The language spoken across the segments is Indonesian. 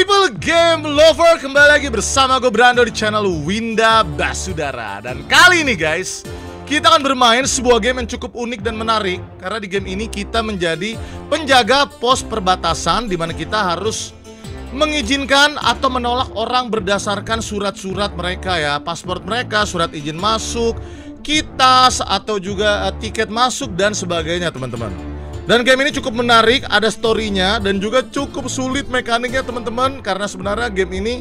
people, game lover kembali lagi bersama gue Brando di channel Winda Basudara Dan kali ini guys, kita akan bermain sebuah game yang cukup unik dan menarik Karena di game ini kita menjadi penjaga pos perbatasan di mana kita harus mengizinkan atau menolak orang berdasarkan surat-surat mereka ya Pasport mereka, surat izin masuk, kitas atau juga eh, tiket masuk dan sebagainya teman-teman dan game ini cukup menarik, ada storynya dan juga cukup sulit mekaniknya teman-teman karena sebenarnya game ini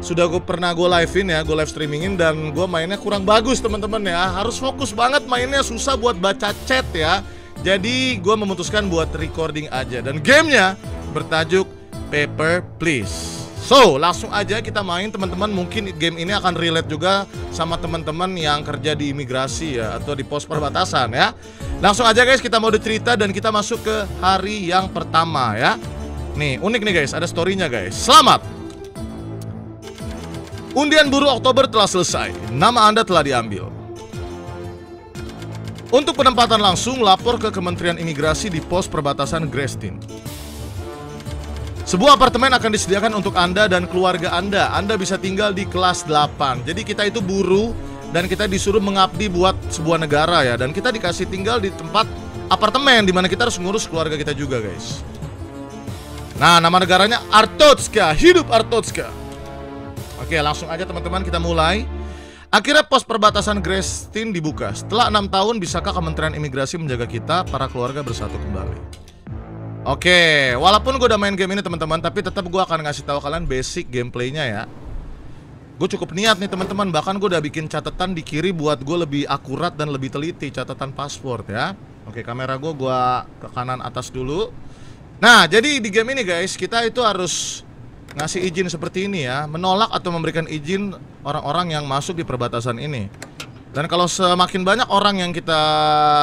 sudah gue pernah gue livein ya, gue live streamingin dan gue mainnya kurang bagus teman-teman ya. Harus fokus banget mainnya, susah buat baca chat ya. Jadi gue memutuskan buat recording aja dan gamenya bertajuk Paper Please. So, langsung aja kita main teman-teman. Mungkin game ini akan relate juga sama teman-teman yang kerja di imigrasi ya atau di pos perbatasan ya. Langsung aja guys, kita mau cerita dan kita masuk ke hari yang pertama ya. Nih, unik nih guys, ada storynya guys. Selamat. Undian buruh Oktober telah selesai. Nama Anda telah diambil. Untuk penempatan langsung, lapor ke Kementerian Imigrasi di pos perbatasan Grestin. Sebuah apartemen akan disediakan untuk Anda dan keluarga Anda. Anda bisa tinggal di kelas 8. Jadi kita itu buru dan kita disuruh mengabdi buat sebuah negara ya dan kita dikasih tinggal di tempat apartemen di mana kita harus ngurus keluarga kita juga, guys. Nah, nama negaranya Artotska. Hidup Artotska. Oke, langsung aja teman-teman kita mulai. Akhirnya pos perbatasan Grestin dibuka. Setelah enam tahun, bisakah Kementerian Imigrasi menjaga kita, para keluarga bersatu kembali? Oke, okay. walaupun gue udah main game ini teman-teman, tapi tetap gue akan ngasih tahu kalian basic gameplaynya ya. Gue cukup niat nih teman-teman, bahkan gue udah bikin catatan di kiri buat gue lebih akurat dan lebih teliti catatan password ya. Oke, okay, kamera gue gue ke kanan atas dulu. Nah, jadi di game ini guys, kita itu harus ngasih izin seperti ini ya, menolak atau memberikan izin orang-orang yang masuk di perbatasan ini. Dan kalau semakin banyak orang yang kita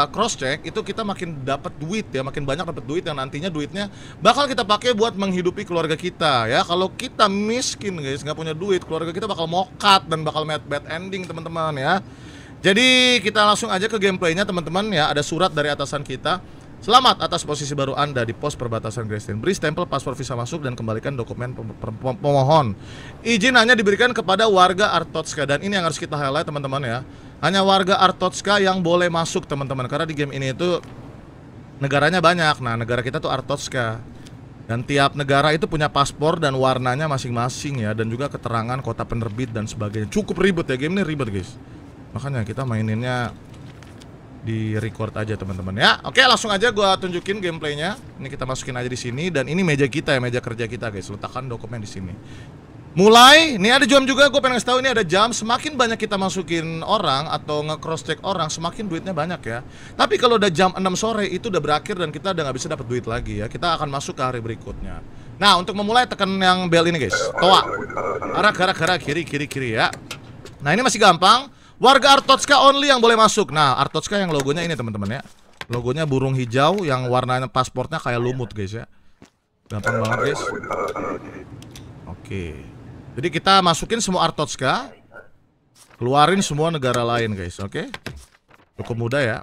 cross check, itu kita makin dapat duit ya, makin banyak dapat duit yang nantinya duitnya bakal kita pakai buat menghidupi keluarga kita ya. Kalau kita miskin guys, nggak punya duit, keluarga kita bakal mokat dan bakal mad bad ending teman-teman ya. Jadi kita langsung aja ke gameplaynya teman-teman ya. Ada surat dari atasan kita. Selamat atas posisi baru Anda di pos perbatasan Greystone Beri stempel paspor visa masuk dan kembalikan dokumen pemohon. Izin hanya diberikan kepada warga Artotska dan ini yang harus kita highlight teman-teman ya hanya warga Artotska yang boleh masuk teman-teman Karena di game ini itu negaranya banyak Nah negara kita tuh Artotska Dan tiap negara itu punya paspor dan warnanya masing-masing ya Dan juga keterangan kota penerbit dan sebagainya Cukup ribet ya game ini ribet guys Makanya kita maininnya di record aja teman-teman ya. Oke, langsung aja gue tunjukin gameplaynya. Ini kita masukin aja di sini dan ini meja kita ya, meja kerja kita guys. Letakkan dokumen di sini. Mulai, ini ada jam juga, gue pengen kasih tahu ini ada jam Semakin banyak kita masukin orang atau nge-cross check orang, semakin duitnya banyak ya Tapi kalau udah jam 6 sore itu udah berakhir dan kita udah nggak bisa dapat duit lagi ya Kita akan masuk ke hari berikutnya Nah, untuk memulai tekan yang bell ini guys Toa Arak, arak, arak, kiri, kiri, kiri ya Nah, ini masih gampang Warga Artotska only yang boleh masuk Nah, Artotska yang logonya ini teman-teman ya Logonya burung hijau yang warnanya pasportnya kayak lumut guys ya Gampang banget guys Oke okay. Jadi kita masukin semua Artotska Keluarin semua negara lain guys, oke? Okay? Cukup mudah ya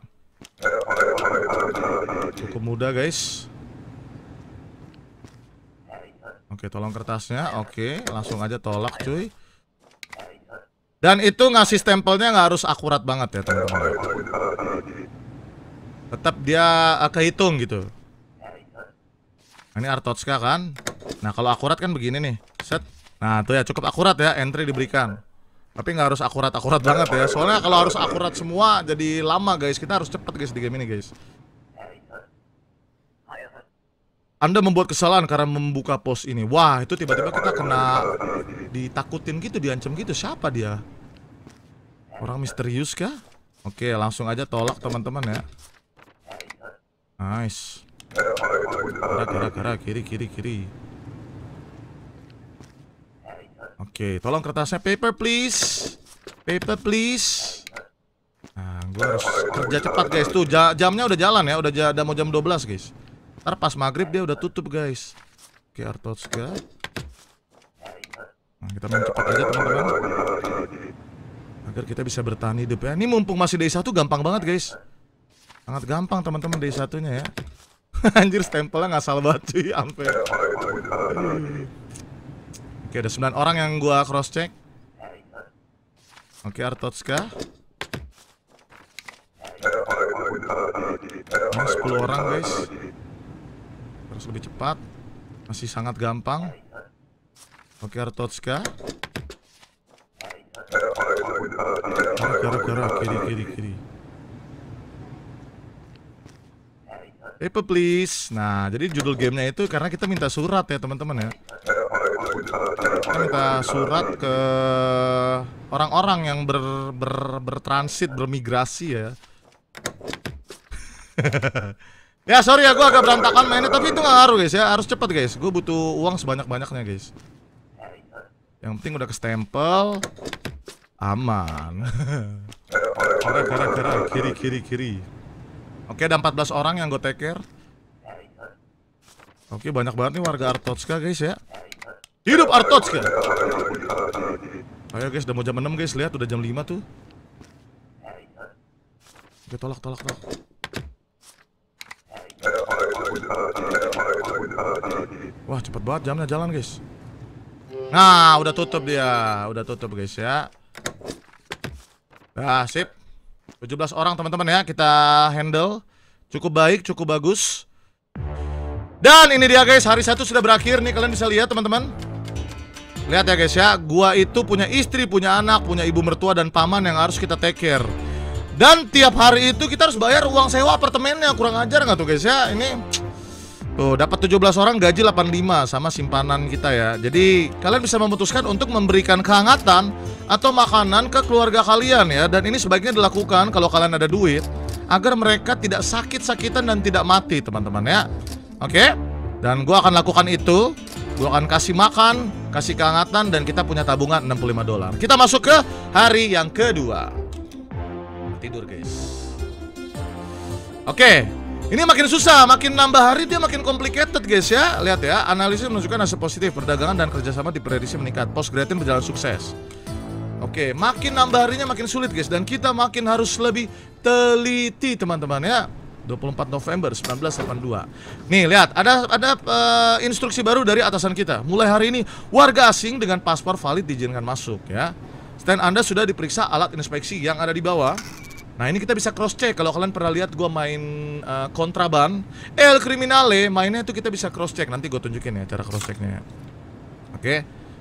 Cukup mudah guys Oke, okay, tolong kertasnya Oke, okay, langsung aja tolak cuy Dan itu ngasih stempelnya nggak harus akurat banget ya teman-teman Tetap dia eh, kehitung gitu Ini Artotska kan Nah kalau akurat kan begini nih Set Nah tuh ya cukup akurat ya entry diberikan Tapi nggak harus akurat-akurat banget ya Soalnya kalau harus akurat semua jadi lama guys Kita harus cepat guys di game ini guys Anda membuat kesalahan karena membuka pos ini Wah itu tiba-tiba kita kena ditakutin gitu Diancam gitu siapa dia Orang misterius kah? Oke langsung aja tolak teman-teman ya Nice Kira-kira kiri kiri kiri Oke, okay, tolong kertasnya paper please. Paper please. Nah, gue harus kerja cepat guys. Tuh ja jamnya udah jalan ya, udah, ja mau jam 12 guys. Ntar pas maghrib dia udah tutup guys. Oke, okay, Artos Nah, kita main cepat aja teman-teman. Agar kita bisa bertahan hidup ya. Ini mumpung masih day 1 gampang banget guys. Sangat gampang teman-teman day satunya ya. Anjir stempelnya ngasal banget cuy, ampe. Oke, ada 9 orang yang gua cross check. Oke, Artotska. Nah, 10 orang, guys. Harus lebih cepat. Masih sangat gampang. Oke, Artotska. gerak kiri kiri kiri kiri. Apple please. Nah, jadi judul gamenya itu karena kita minta surat ya, teman-teman ya kita surat ke orang-orang yang ber, ber, bertransit bermigrasi ya ya sorry ya gue agak berantakan mainnya tapi itu gak ngaruh guys ya harus cepat guys gue butuh uang sebanyak-banyaknya guys yang penting udah ke stempel aman Kira-kira kira kiri kiri kiri oke ada 14 orang yang gue take care oke banyak banget nih warga Artotska guys ya Hidup Artotska. Ayo guys, udah mau jam 6 guys, lihat udah jam 5 tuh. Oke, tolak, tolak, tolak. Wah, cepet banget jamnya jalan guys. Nah, udah tutup dia, udah tutup guys ya. Nah, sip. 17 orang teman-teman ya, kita handle. Cukup baik, cukup bagus. Dan ini dia guys, hari satu sudah berakhir nih kalian bisa lihat teman-teman. Lihat ya guys ya, gua itu punya istri, punya anak, punya ibu mertua dan paman yang harus kita take care. Dan tiap hari itu kita harus bayar uang sewa apartemennya, kurang ajar nggak tuh guys ya? Ini tuh dapat 17 orang gaji 85 sama simpanan kita ya. Jadi kalian bisa memutuskan untuk memberikan kehangatan atau makanan ke keluarga kalian ya. Dan ini sebaiknya dilakukan kalau kalian ada duit agar mereka tidak sakit-sakitan dan tidak mati, teman-teman ya. Oke? Dan gua akan lakukan itu Gue akan kasih makan, kasih kehangatan dan kita punya tabungan 65 dolar. Kita masuk ke hari yang kedua. Tidur, guys. Oke. Ini makin susah, makin nambah hari dia makin complicated guys ya Lihat ya, analisis menunjukkan hasil positif Perdagangan dan kerjasama diprediksi meningkat Post gratin berjalan sukses Oke, makin nambah harinya makin sulit guys Dan kita makin harus lebih teliti teman-teman ya 24 November 1982. Nih, lihat, ada ada uh, instruksi baru dari atasan kita. Mulai hari ini, warga asing dengan paspor valid diizinkan masuk ya. Stand Anda sudah diperiksa alat inspeksi yang ada di bawah. Nah, ini kita bisa cross check kalau kalian pernah lihat gua main uh, kontraban, El Criminale, mainnya itu kita bisa cross check. Nanti gua tunjukin ya cara cross checknya. Ya. Oke. Okay.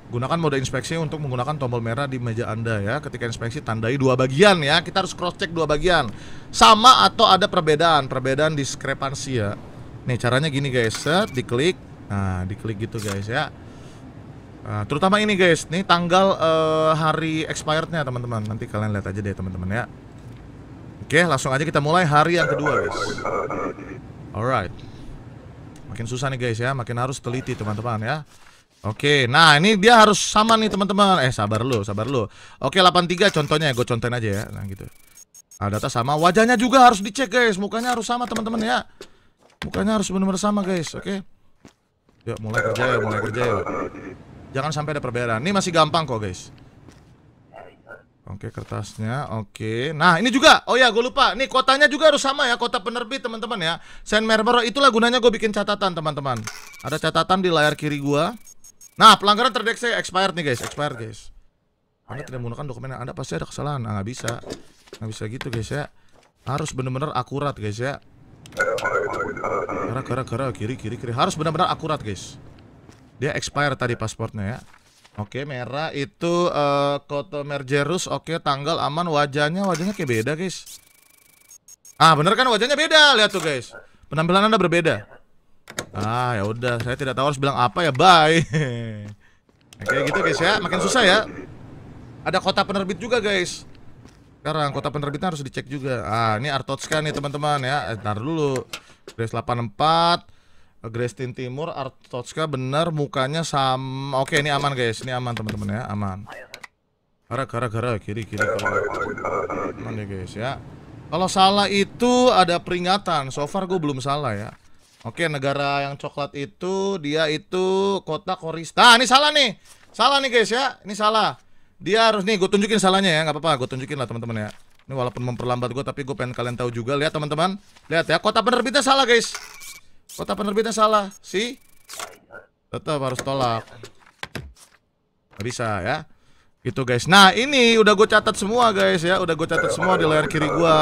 Gunakan mode inspeksi untuk menggunakan tombol merah di meja Anda ya. Ketika inspeksi tandai dua bagian ya. Kita harus cross check dua bagian. Sama atau ada perbedaan? Perbedaan diskrepansi ya. Nih caranya gini guys, set diklik. Nah, diklik gitu guys ya. Nah, terutama ini guys, nih tanggal uh, hari expirednya teman-teman. Nanti kalian lihat aja deh teman-teman ya. Oke, langsung aja kita mulai hari yang kedua guys. Alright. Makin susah nih guys ya, makin harus teliti teman-teman ya. Oke, nah ini dia harus sama nih teman-teman. Eh sabar lo, sabar lo. Oke 83 contohnya ya, gue contohin aja ya. Nah gitu. Nah, data sama, wajahnya juga harus dicek guys. Mukanya harus sama teman-teman ya. Mukanya harus benar-benar sama guys. Oke. Yuk mulai kerja ya, mulai kerja ya. Jangan sampai ada perbedaan. Ini masih gampang kok guys. Oke kertasnya, oke. Nah ini juga, oh ya gue lupa. Nih kotanya juga harus sama ya, kota penerbit teman-teman ya. Saint Merbero itulah gunanya gue bikin catatan teman-teman. Ada catatan di layar kiri gue. Nah, pelanggaran terdeteksi expired nih guys, expired guys. Oh, Anda iya. tidak menggunakan dokumen yang Anda pasti ada kesalahan. Nah, nggak bisa. Nggak bisa gitu guys ya. Harus benar-benar akurat guys ya. Gara, gara, gara, kiri, kiri, kiri. Harus benar-benar akurat guys. Dia expired tadi paspornya ya. Oke, merah itu uh, Koto Mergerus. Oke, tanggal aman. Wajahnya, wajahnya kayak beda guys. Ah, bener kan wajahnya beda. Lihat tuh guys. Penampilan Anda berbeda. Ah, ya udah, saya tidak tahu harus bilang apa ya. Bye. Oke gitu guys ya, makin susah ya. Ada kota penerbit juga guys. Sekarang kota penerbitnya harus dicek juga. Ah, ini Artotska nih teman-teman ya. Eh, ntar dulu. Grace 84, Grace Tin Timur, Artotska bener mukanya sama. Oke, ini aman guys. Ini aman teman-teman ya, aman. Gara gara gara kiri kiri aman ya guys ya. Kalau salah itu ada peringatan. So far gue belum salah ya. Oke, negara yang coklat itu dia itu kota Korista. Nah, ini salah nih. Salah nih guys ya. Ini salah. Dia harus nih gue tunjukin salahnya ya, nggak apa-apa, gue tunjukin lah teman-teman ya. Ini walaupun memperlambat gue tapi gue pengen kalian tahu juga. Lihat teman-teman. Lihat ya, kota penerbitnya salah guys. Kota penerbitnya salah. Si tetap harus tolak. Gak bisa ya. Gitu guys. Nah ini udah gue catat semua guys ya. Udah gue catat semua di layar kiri gue.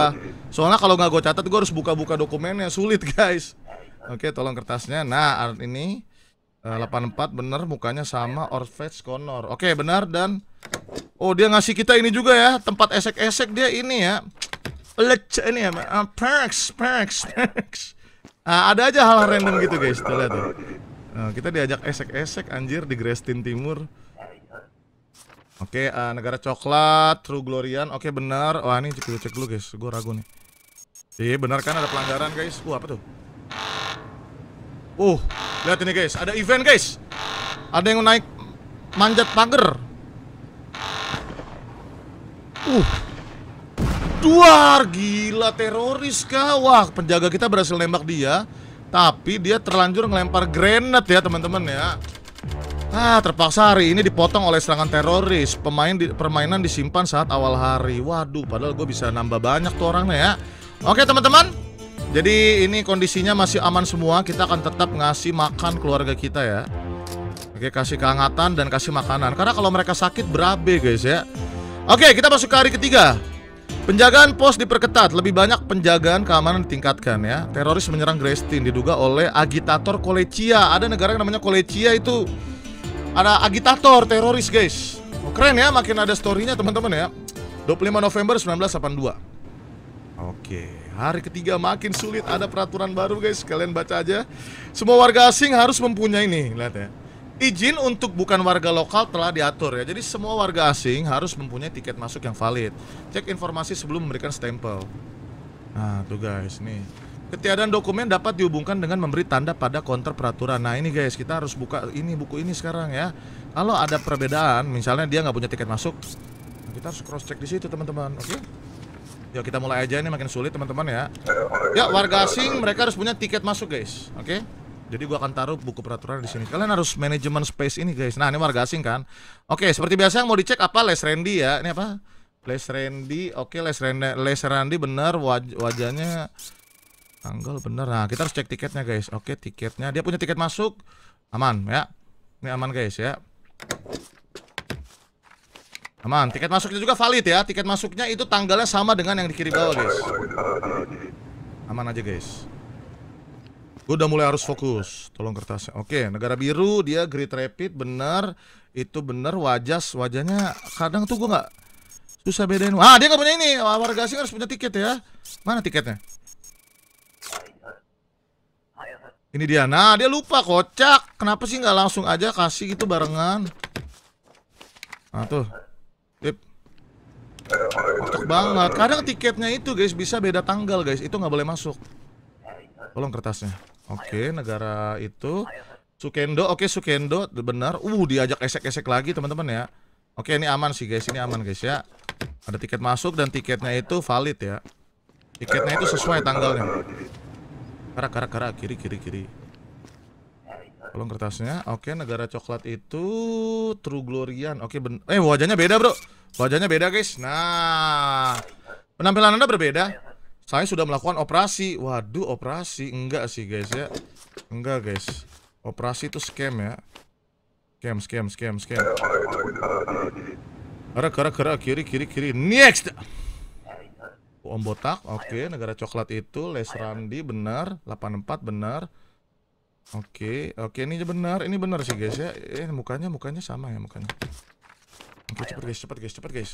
Soalnya kalau nggak gue catat gue harus buka-buka dokumennya sulit guys. Oke, tolong kertasnya. Nah, art ini uh, eh, 84 bener mukanya sama Orfets Connor. Oke, benar dan oh dia ngasih kita ini juga ya, tempat esek-esek dia ini ya. Lec ini ya, uh, perks, perks, perks. Nah, ada aja hal, -hal random gitu guys, tuh lihat tuh. Nah, kita diajak esek-esek anjir di Grestin Timur. Oke, okay, uh, eh, negara coklat, True Glorian. Oke, okay, benar. Wah, ini dulu, cek dulu guys. Gue ragu nih. Iya, benar kan ada pelanggaran guys. Wah, apa tuh? Uh, lihat ini guys, ada event guys. Ada yang naik manjat pagar. Uh. Duar, gila teroris kah? Wah, penjaga kita berhasil nembak dia, tapi dia terlanjur ngelempar granat ya, teman-teman ya. Ah, terpaksa hari ini dipotong oleh serangan teroris. Pemain di, permainan disimpan saat awal hari. Waduh, padahal gue bisa nambah banyak tuh orangnya ya. Oke, teman-teman. Jadi ini kondisinya masih aman semua. Kita akan tetap ngasih makan keluarga kita ya. Oke, kasih kehangatan dan kasih makanan. Karena kalau mereka sakit berabe guys ya. Oke, kita masuk ke hari ketiga. Penjagaan pos diperketat, lebih banyak penjagaan keamanan ditingkatkan ya. Teroris menyerang Grestin diduga oleh agitator Kolecia. Ada negara yang namanya Kolecia itu ada agitator teroris guys. Oh, keren ya, makin ada storynya teman-teman ya. 25 November 1982. Oke. Okay. Hari ketiga makin sulit ada peraturan baru guys, kalian baca aja. Semua warga asing harus mempunyai ini, lihat ya. Izin untuk bukan warga lokal telah diatur ya. Jadi semua warga asing harus mempunyai tiket masuk yang valid. Cek informasi sebelum memberikan stempel. Nah, tuh guys, nih. Ketiadaan dokumen dapat dihubungkan dengan memberi tanda pada konter peraturan. Nah ini guys, kita harus buka ini buku ini sekarang ya. Kalau ada perbedaan, misalnya dia nggak punya tiket masuk, kita harus cross check di situ teman-teman, oke? Okay? Yuk kita mulai aja ini makin sulit teman-teman ya. Ya warga asing mereka harus punya tiket masuk guys. Oke. Okay? Jadi gua akan taruh buku peraturan di sini. Kalian harus manajemen space ini guys. Nah, ini warga asing kan. Oke, okay, seperti biasa yang mau dicek apa Les Randy ya. Ini apa? Les Randy. Oke, okay, Les Randy Les Randy bener Waj wajahnya tanggal bener. Nah, kita harus cek tiketnya guys. Oke, okay, tiketnya. Dia punya tiket masuk. Aman ya. Ini aman guys ya. Aman, tiket masuknya juga valid ya. Tiket masuknya itu tanggalnya sama dengan yang di kiri bawah, guys. Aman aja, guys. Gue udah mulai harus fokus. Tolong kertasnya. Oke, negara biru dia grid rapid benar. Itu benar wajah wajahnya kadang tuh gue nggak susah bedain. Ah, dia nggak punya ini. Warga asing harus punya tiket ya. Mana tiketnya? Ini dia. Nah, dia lupa kocak. Kenapa sih nggak langsung aja kasih gitu barengan? Nah, tuh. Tip. Cocok banget. Kadang tiketnya itu guys bisa beda tanggal guys. Itu nggak boleh masuk. Tolong kertasnya. Oke, okay, negara itu Sukendo. Oke, okay, Sukendo benar. Uh, diajak esek-esek lagi teman-teman ya. Oke, okay, ini aman sih guys. Ini aman guys ya. Ada tiket masuk dan tiketnya itu valid ya. Tiketnya itu sesuai tanggalnya. Kara kara kara kiri, kiri, kiri. Tolong kertasnya. Oke, negara coklat itu True Glorian. Oke, ben eh wajahnya beda, Bro. Wajahnya beda, guys. Nah, penampilan Anda berbeda. Saya sudah melakukan operasi. Waduh, operasi enggak sih, guys ya. Enggak, guys. Operasi itu scam ya. Scam, scam, scam, scam. Gerak, kara, kara, kiri, kiri, kiri. Next. Om botak, oke. Okay. Negara coklat itu Les Randi benar, 84 benar. Oke, oke ini benar, ini benar sih guys ya. Eh mukanya mukanya sama ya mukanya. Oke, cepat guys, cepat guys, cepat guys.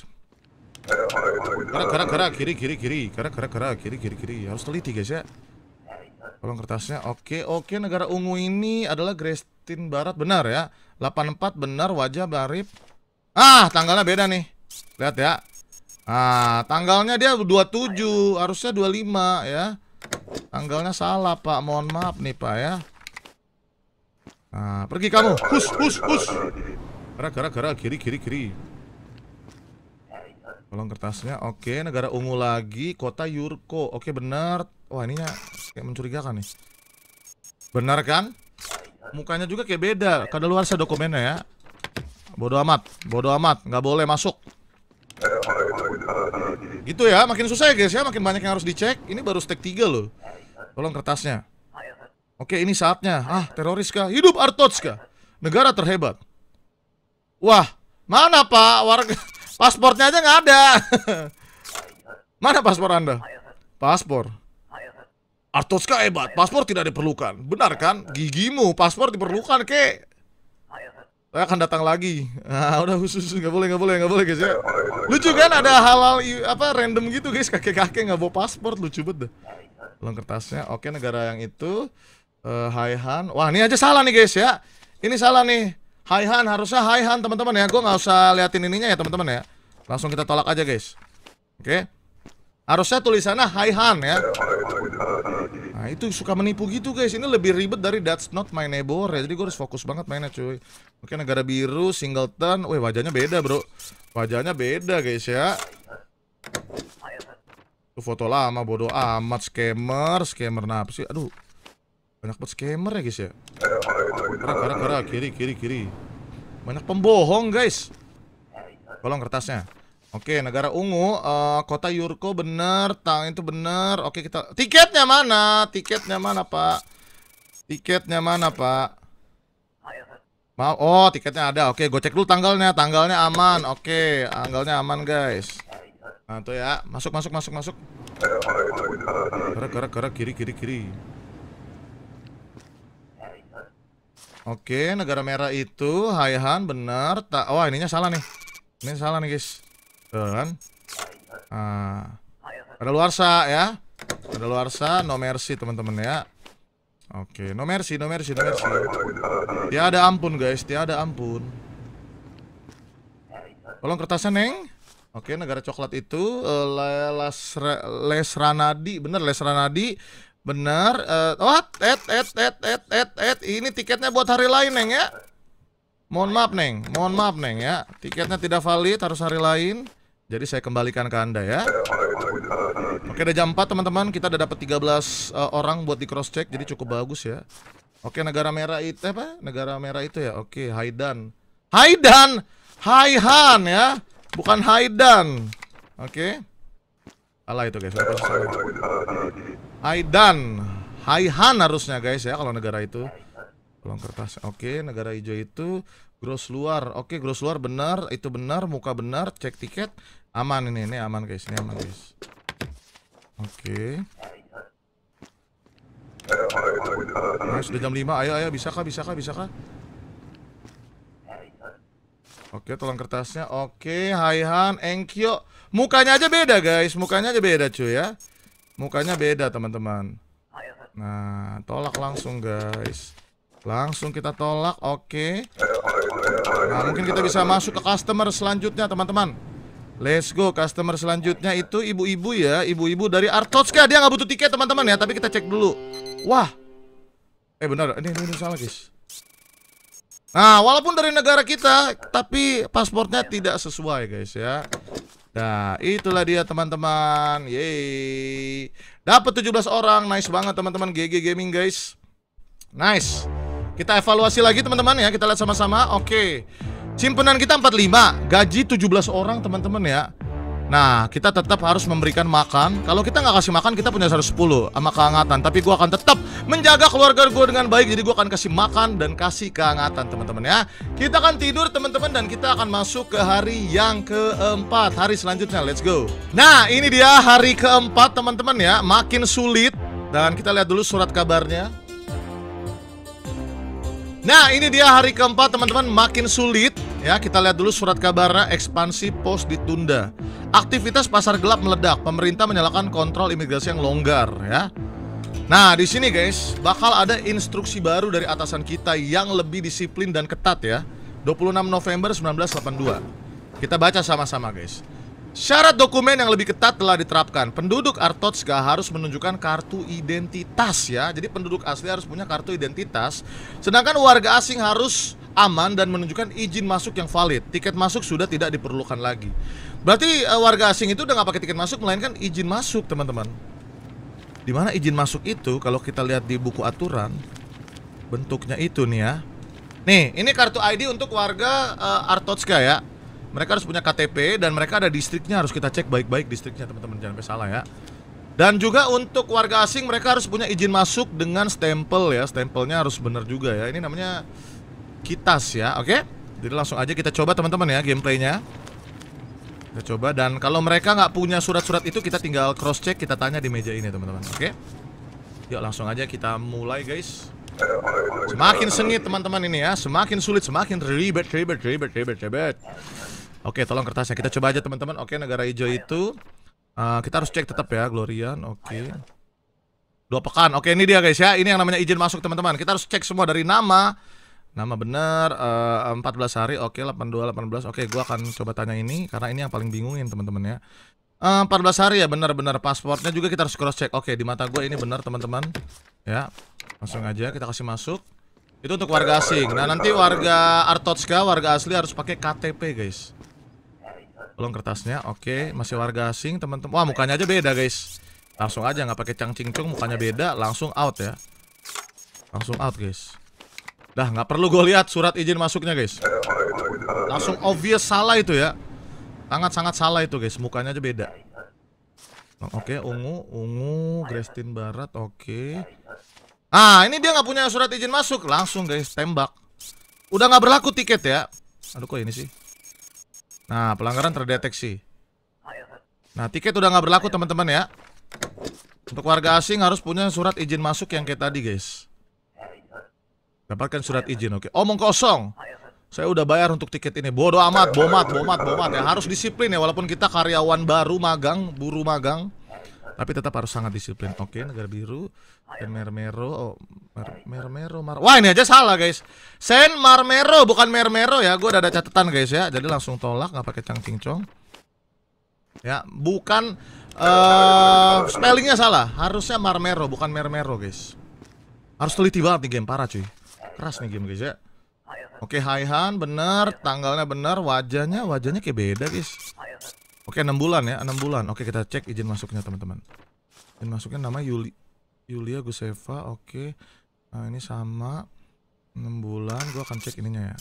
Gerak, gerak, gerak, kiri, kiri, kiri, gerak, gerak, gerak, kiri, kiri, kiri. Harus teliti guys ya. Tolong kertasnya. Oke, oke negara ungu ini adalah Grestin Barat benar ya. 84 benar wajah Barip. Ah, tanggalnya beda nih. Lihat ya. Ah, tanggalnya dia 27, harusnya 25 ya. Tanggalnya salah, Pak. Mohon maaf nih, Pak ya. Nah, pergi kamu. Hus, hus, hus. Gara, gara, gara. Kiri, kiri, kiri. Tolong kertasnya. Oke, negara ungu lagi. Kota Yurko. Oke, benar. Wah, ini ya kayak mencurigakan nih. Benar kan? Mukanya juga kayak beda. Kada luar saya dokumennya ya. Bodoh amat, bodoh amat, nggak boleh masuk. Gitu ya, makin susah ya guys ya, makin banyak yang harus dicek. Ini baru stack 3 loh. Tolong kertasnya. Oke, ini saatnya. Ah, teroris kah? Hidup Artots kah? Negara terhebat. Wah, mana Pak? Warga pasportnya aja nggak ada. mana paspor Anda? Paspor. kah hebat, paspor tidak diperlukan. Benar kan? Gigimu, paspor diperlukan, ke. Saya akan datang lagi. Nah, udah khusus nggak boleh, nggak boleh, nggak boleh guys ya. Lucu kan ada halal apa random gitu guys, kakek-kakek nggak bawa paspor, lucu banget. deh kertasnya, oke negara yang itu uh, eh, Haihan. Wah, ini aja salah nih guys ya. Ini salah nih. Haihan harusnya Haihan teman-teman ya. Gue nggak usah liatin ininya ya teman-teman ya. Langsung kita tolak aja guys. Oke. Okay. Harusnya tulisannya Haihan ya. Nah, itu suka menipu gitu guys. Ini lebih ribet dari That's Not My Neighbor ya. Jadi gue harus fokus banget mainnya cuy. Oke, negara biru, Singleton. Wih, wajahnya beda, Bro. Wajahnya beda guys ya. Itu foto lama bodoh amat scammer, scammer napa sih? Aduh. Banyak buat scammer ya guys ya Gerak gerak gerak kiri kiri kiri Banyak pembohong guys Tolong kertasnya Oke negara ungu uh, Kota Yurko bener Tang itu bener Oke kita Tiketnya mana? Tiketnya mana pak? Tiketnya mana pak? Mau oh tiketnya ada. Oke, gue cek dulu tanggalnya. Tanggalnya aman. Oke, tanggalnya aman, guys. Nah, tuh ya. Masuk masuk masuk masuk. Gerak gerak gerak kiri kiri kiri. Oke, negara merah itu Haihan benar. Tak oh ininya salah nih. Ini salah nih, guys. Tuh kan. Ah. Ada luarsa ya. Ada luarsa, no mercy teman-teman ya. Oke, no mercy, no mercy, no mercy. ada ampun, guys. ada ampun. Tolong kertasnya, Neng. Oke, negara coklat itu uh, eh, Les Ranadi, bener Les Ranadi benar, Uh, oh, et, et, et, et, et, et. Ini tiketnya buat hari lain, Neng, ya? Mohon maaf, Neng. Mohon maaf, Neng, ya. Tiketnya tidak valid, harus hari lain. Jadi saya kembalikan ke Anda, ya. Oke, udah jam 4, teman-teman. Kita udah dapat 13 uh, eh, orang buat di cross-check, jadi cukup bagus, ya. Oke, negara merah itu eh, apa? Negara merah itu ya. Oke, Haidan. Haidan! Haihan, ya. Bukan Haidan. Oke. Alah itu, guys. -apa? Aidan Haihan harusnya guys ya kalau negara itu Pulang kertas Oke negara hijau itu Gross luar Oke gross luar benar Itu benar Muka benar Cek tiket Aman ini Ini aman guys Ini aman guys Oke Nah, sudah jam 5 Ayo ayo bisa kah bisa kah bisa kah Oke, tolong kertasnya. Oke, Haihan, Enkyo. Mukanya aja beda, guys. Mukanya aja beda, cuy ya. Mukanya beda teman-teman oh, iya, Nah tolak langsung guys Langsung kita tolak oke okay. Nah mungkin kita bisa masuk ke customer selanjutnya teman-teman Let's go customer selanjutnya itu ibu-ibu ya Ibu-ibu dari Artotska Dia nggak butuh tiket teman-teman ya Tapi kita cek dulu Wah Eh benar ini, ini, ini salah guys Nah, walaupun dari negara kita, tapi pasportnya tidak sesuai, guys ya. Nah, itulah dia teman-teman. Yeay. Dapat 17 orang. Nice banget teman-teman GG Gaming guys. Nice. Kita evaluasi lagi teman-teman ya. Kita lihat sama-sama. Oke. Simpenan kita 45, gaji 17 orang teman-teman ya. Nah, kita tetap harus memberikan makan. Kalau kita nggak kasih makan, kita punya 110 sama kehangatan. Tapi gue akan tetap menjaga keluarga gue dengan baik. Jadi gue akan kasih makan dan kasih kehangatan, teman-teman ya. Kita akan tidur, teman-teman, dan kita akan masuk ke hari yang keempat. Hari selanjutnya, let's go. Nah, ini dia hari keempat, teman-teman ya. Makin sulit. Dan kita lihat dulu surat kabarnya. Nah, ini dia hari keempat, teman-teman, makin sulit. Ya, kita lihat dulu surat kabarnya ekspansi pos ditunda. Aktivitas pasar gelap meledak, pemerintah menyalakan kontrol imigrasi yang longgar, ya. Nah, di sini guys, bakal ada instruksi baru dari atasan kita yang lebih disiplin dan ketat ya. 26 November 1982. Kita baca sama-sama guys. Syarat dokumen yang lebih ketat telah diterapkan. Penduduk Artots gak harus menunjukkan kartu identitas ya. Jadi penduduk asli harus punya kartu identitas. Sedangkan warga asing harus aman dan menunjukkan izin masuk yang valid. Tiket masuk sudah tidak diperlukan lagi. Berarti uh, warga asing itu udah nggak pakai tiket masuk melainkan izin masuk, teman-teman. Dimana izin masuk itu kalau kita lihat di buku aturan bentuknya itu nih ya. Nih, ini kartu ID untuk warga uh, eh, Artotska ya. Mereka harus punya KTP dan mereka ada distriknya harus kita cek baik-baik distriknya teman-teman jangan sampai salah ya. Dan juga untuk warga asing mereka harus punya izin masuk dengan stempel ya. Stempelnya harus benar juga ya. Ini namanya kitas ya, oke? Okay? Jadi langsung aja kita coba teman-teman ya gameplaynya. Kita coba dan kalau mereka nggak punya surat-surat itu kita tinggal cross check kita tanya di meja ini teman-teman, oke? Okay? Yuk langsung aja kita mulai guys. Semakin sengit teman-teman ini ya, semakin sulit, semakin ribet, ribet, ribet, ribet, ribet. Oke, tolong kertasnya. Kita coba aja teman-teman. Oke, negara hijau itu uh, kita harus cek tetap ya, Glorian. Oke. Dua pekan. Oke, ini dia guys ya. Ini yang namanya izin masuk teman-teman. Kita harus cek semua dari nama. Nama benar uh, eh, 14 hari. Oke, 82 18. Oke, gua akan coba tanya ini karena ini yang paling bingungin teman-teman ya. Uh, eh, 14 hari ya benar-benar pasportnya juga kita harus cross check. Oke, di mata gua ini benar teman-teman. Ya. Langsung aja kita kasih masuk. Itu untuk warga asing. Nah, nanti warga Artotska, warga asli harus pakai KTP, guys. Tolong kertasnya. Oke, okay. masih warga asing, teman-teman. Wah, mukanya aja beda, guys. Langsung aja nggak pakai cangcingcung, mukanya beda, langsung out ya. Langsung out, guys. Dah, nggak perlu gue lihat surat izin masuknya, guys. Langsung obvious salah itu ya. Sangat-sangat salah itu, guys. Mukanya aja beda. Oh, oke, okay, ungu, ungu, Grestin Barat, oke. Okay. Ah, ini dia nggak punya surat izin masuk, langsung guys, tembak. Udah nggak berlaku tiket ya. Aduh kok ini sih. Nah, pelanggaran terdeteksi. Nah, tiket udah nggak berlaku teman-teman ya. Untuk warga asing harus punya surat izin masuk yang kayak tadi, guys. Dapatkan surat izin, oke. Oh, omong kosong. Saya udah bayar untuk tiket ini. Bodoh amat, bomat, bomat, bomat ya. Harus disiplin ya walaupun kita karyawan baru magang, buru magang tapi tetap harus sangat disiplin. Oke, okay, negara biru dan Mermero. Oh, Mer Mermero, Mar Wah, ini aja salah, guys. Sen Marmero bukan Mermero ya. Gue udah ada catatan, guys ya. Jadi langsung tolak nggak pakai cangcingcong. Ya, bukan uh, spellingnya salah. Harusnya Marmero bukan Mermero, guys. Harus teliti banget nih game parah, cuy. Keras nih game, guys ya. Oke, okay, Haihan bener, tanggalnya bener, wajahnya wajahnya kayak beda, guys. Oke, enam bulan ya, enam bulan. Oke, kita cek izin masuknya teman-teman. Izin masuknya nama Yuli Yulia Guseva. Oke. Nah, ini sama 6 bulan. Gua akan cek ininya ya.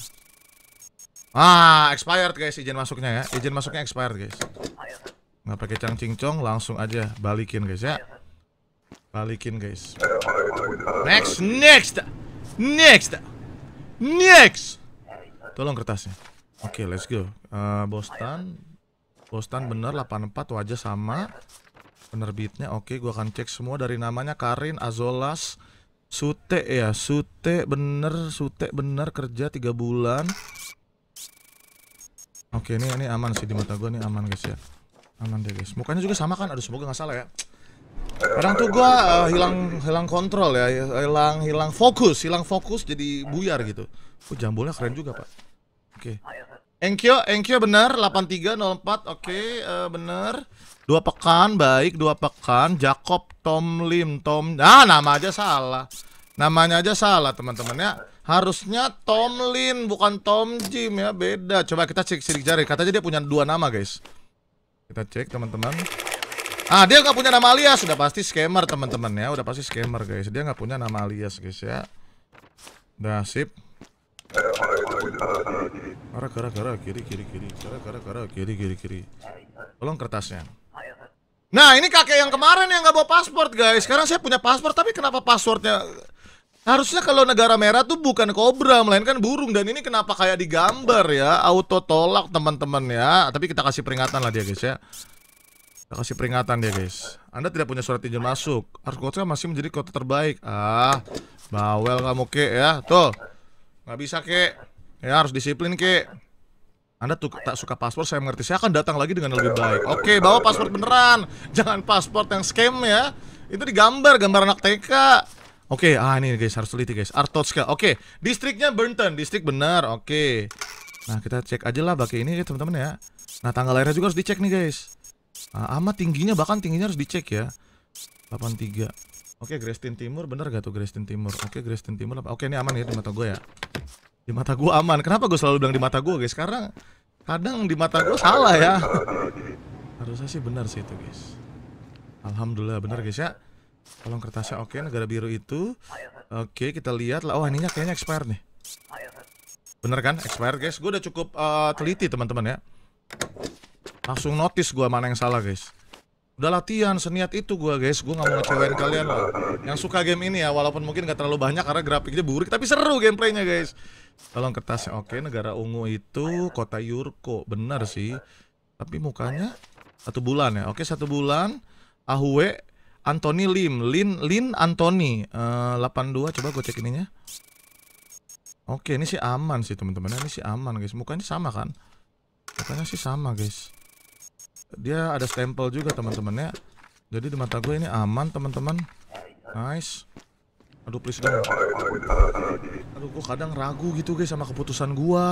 Ah, expired guys izin masuknya ya. Izin masuknya expired guys. Nggak pakai cang langsung aja balikin guys ya. Balikin guys. Next, next. Next. Next. Tolong kertasnya. Oke, okay, let's go. Uh, Boston Bostan bener 84 wajah sama penerbitnya. Oke, gua akan cek semua dari namanya Karin Azolas Sute ya, Sute bener, Sute bener kerja 3 bulan. Oke, ini ini aman sih di mata gua nih aman guys ya. Aman deh guys. Mukanya juga sama kan? Aduh, semoga nggak salah ya. Kadang tuh gua uh, hilang hilang kontrol ya, hilang hilang fokus, hilang fokus jadi buyar gitu. Oh, jambulnya keren juga, Pak. Oke. Okay. Enkyo, Enkyo bener 8304. Oke, okay, uh, eh, bener. Dua pekan, baik dua pekan. Jacob Tom Lim Tom. nah nama aja salah. Namanya aja salah, teman-teman ya. Harusnya Tom Lin bukan Tom Jim ya, beda. Coba kita cek sidik jari. Katanya dia punya dua nama, guys. Kita cek, teman-teman. Ah, dia nggak punya nama alias, sudah pasti scammer, teman-teman ya. Udah pasti scammer, guys. Dia nggak punya nama alias, guys ya. Udah sip. Gara gara gara kiri kiri kiri gara gara gara kiri kiri kiri. Tolong kertasnya. Nah ini kakek yang kemarin yang nggak bawa paspor guys. Sekarang saya punya paspor tapi kenapa paspornya? harusnya kalau negara merah tuh bukan kobra melainkan burung dan ini kenapa kayak digambar ya auto tolak teman-teman ya. Tapi kita kasih peringatan lah dia guys ya. Kita kasih peringatan dia guys. Anda tidak punya surat izin masuk. Harus kota masih menjadi kota terbaik. Ah bawel kamu ke ya. Tuh. Gak bisa kek ya harus disiplin kek anda tuh tak suka paspor, saya mengerti. Saya akan datang lagi dengan lebih baik. Oke, bawa paspor beneran. Jangan paspor yang scam ya. Itu digambar, gambar anak TK. Oke, ah ini guys, harus teliti guys. Artotska. Oke, distriknya Burnton, distrik benar. Oke. Nah, kita cek aja lah bagi ini ya teman-teman ya. Nah, tanggal lahirnya juga harus dicek nih guys. Nah, ama tingginya bahkan tingginya harus dicek ya. 83. Oke, Grestin Timur bener gak tuh Grestin Timur? Oke, Grestin Timur apa? Oke, ini aman ya di mata gue ya. Di mata gue aman. Kenapa gue selalu bilang di mata gue, guys? Sekarang kadang di mata gue salah ya. Harusnya sih benar sih itu, guys. Alhamdulillah benar, guys ya. Tolong kertasnya oke, negara biru itu. Oke, kita lihat lah. Oh, ininya kayaknya expired nih. Bener kan? Expired, guys. Gue udah cukup uh, teliti, teman-teman ya. Langsung notice gue mana yang salah, guys udah latihan seniat itu gue guys gue nggak mau ngecewain kalian loh yang suka game ini ya walaupun mungkin nggak terlalu banyak karena grafiknya burik tapi seru gameplaynya guys tolong kertasnya oke negara ungu itu kota Yurko benar sih tapi mukanya satu bulan ya oke satu bulan Ahwe Anthony Lim Lin Lin Anthony uh, eh, 82 coba gue cek ininya oke ini sih aman sih teman-teman ini sih aman guys mukanya sama kan mukanya sih sama guys dia ada stempel juga teman-temannya. Jadi di mata gue ini aman teman-teman. Nice. Aduh please dong. Aduh gue kadang ragu gitu guys sama keputusan gue.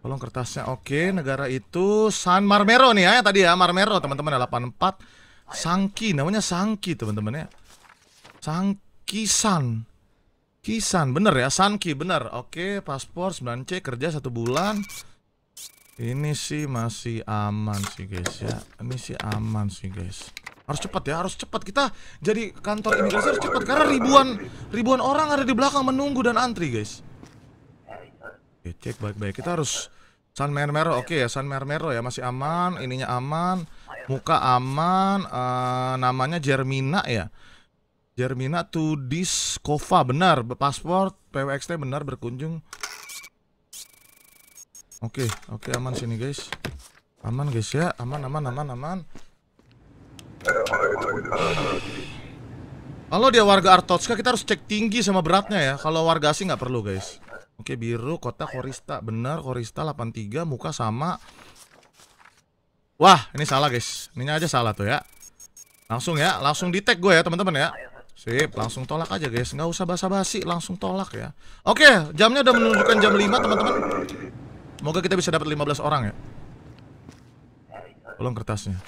Tolong kertasnya. Oke, negara itu San Marmero nih ya, tadi ya Marmero teman-teman 84. Sangki namanya Sangki teman-teman ya. Sangki San. Kisan bener ya Sanki bener. Oke, paspor 9C kerja satu bulan. Ini sih masih aman sih guys ya. Ini sih aman sih guys. Harus cepat ya, harus cepat kita jadi kantor imigrasi harus cepat karena ribuan ribuan orang ada di belakang menunggu dan antri guys. Oke, cek baik-baik. Kita harus San Mermero, oke ya San Mermero ya masih aman, ininya aman, muka aman, uh, namanya Jermina ya. Jermina Tudis Kova benar, paspor PWXT benar berkunjung Oke, okay, oke okay, aman sini guys. Aman guys ya, aman aman aman aman. Kalau dia warga Artotska kita harus cek tinggi sama beratnya ya. Kalau warga asing nggak perlu guys. Oke okay, biru kota Korista benar Korista 83 muka sama. Wah ini salah guys. ini aja salah tuh ya. Langsung ya, langsung di tag gue ya teman-teman ya. Sip, langsung tolak aja guys. Nggak usah basa-basi, langsung tolak ya. Oke, jamnya udah menunjukkan jam 5 teman-teman. Semoga kita bisa dapat 15 orang ya. Tolong kertasnya.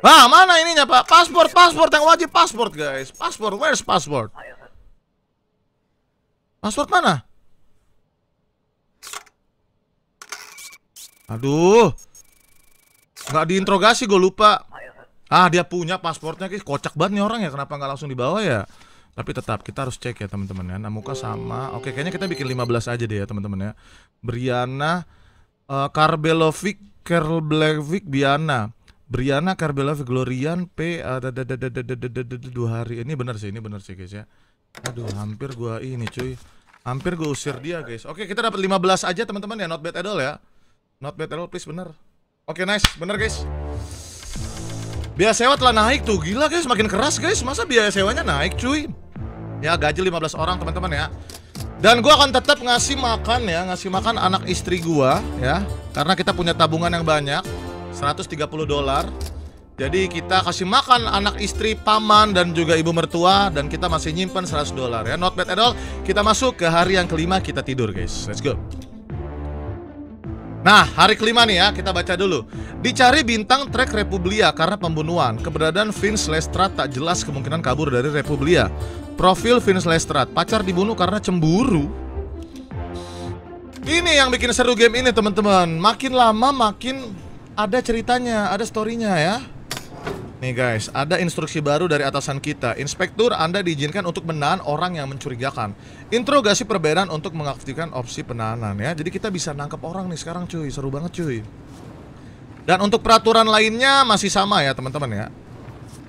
Ah, mana ininya, Pak? Paspor, paspor yang wajib paspor, guys. Paspor, where's paspor? Paspor mana? Aduh. Nggak diinterogasi, gue lupa. Ah, dia punya pasportnya, guys. Kocak banget nih orang ya. Kenapa nggak langsung dibawa ya? Tapi tetap kita harus cek ya teman-teman ya. Namuka sama. Oke, kayaknya kita bikin 15 aja deh ya teman-teman ya. Briana uh, Karbelovic, Kerblevic, Biana. Briana Karbelovic Glorian P ada eh, dua hari ini benar sih ini benar sih guys ya. Aduh hampir gua ini cuy. Hampir gua usir dia guys. Oke, kita dapat 15 aja teman-teman ya, not bad at all ya. Not bad at all please benar. Oke, nice. Benar guys. Biaya sewa telah naik tuh. Gila guys, makin keras guys. Masa biaya sewanya naik, cuy? Ya, gaji 15 orang teman-teman ya. Dan gue akan tetap ngasih makan ya, ngasih makan anak istri gue ya, karena kita punya tabungan yang banyak, 130 dolar. Jadi kita kasih makan anak istri, paman, dan juga ibu mertua Dan kita masih nyimpan 100 dolar ya Not bad at all Kita masuk ke hari yang kelima kita tidur guys Let's go Nah, hari kelima nih ya, kita baca dulu. Dicari bintang trek Republia karena pembunuhan. Keberadaan Vince Lestrat tak jelas kemungkinan kabur dari Republia. Profil Vince Lestrat, pacar dibunuh karena cemburu. Ini yang bikin seru game ini, teman-teman. Makin lama makin ada ceritanya, ada storynya ya nih guys. Ada instruksi baru dari atasan kita. Inspektur Anda diizinkan untuk menahan orang yang mencurigakan. Interogasi perbedaan untuk mengaktifkan opsi penahanan ya. Jadi kita bisa nangkep orang nih sekarang cuy. Seru banget cuy. Dan untuk peraturan lainnya masih sama ya teman-teman ya.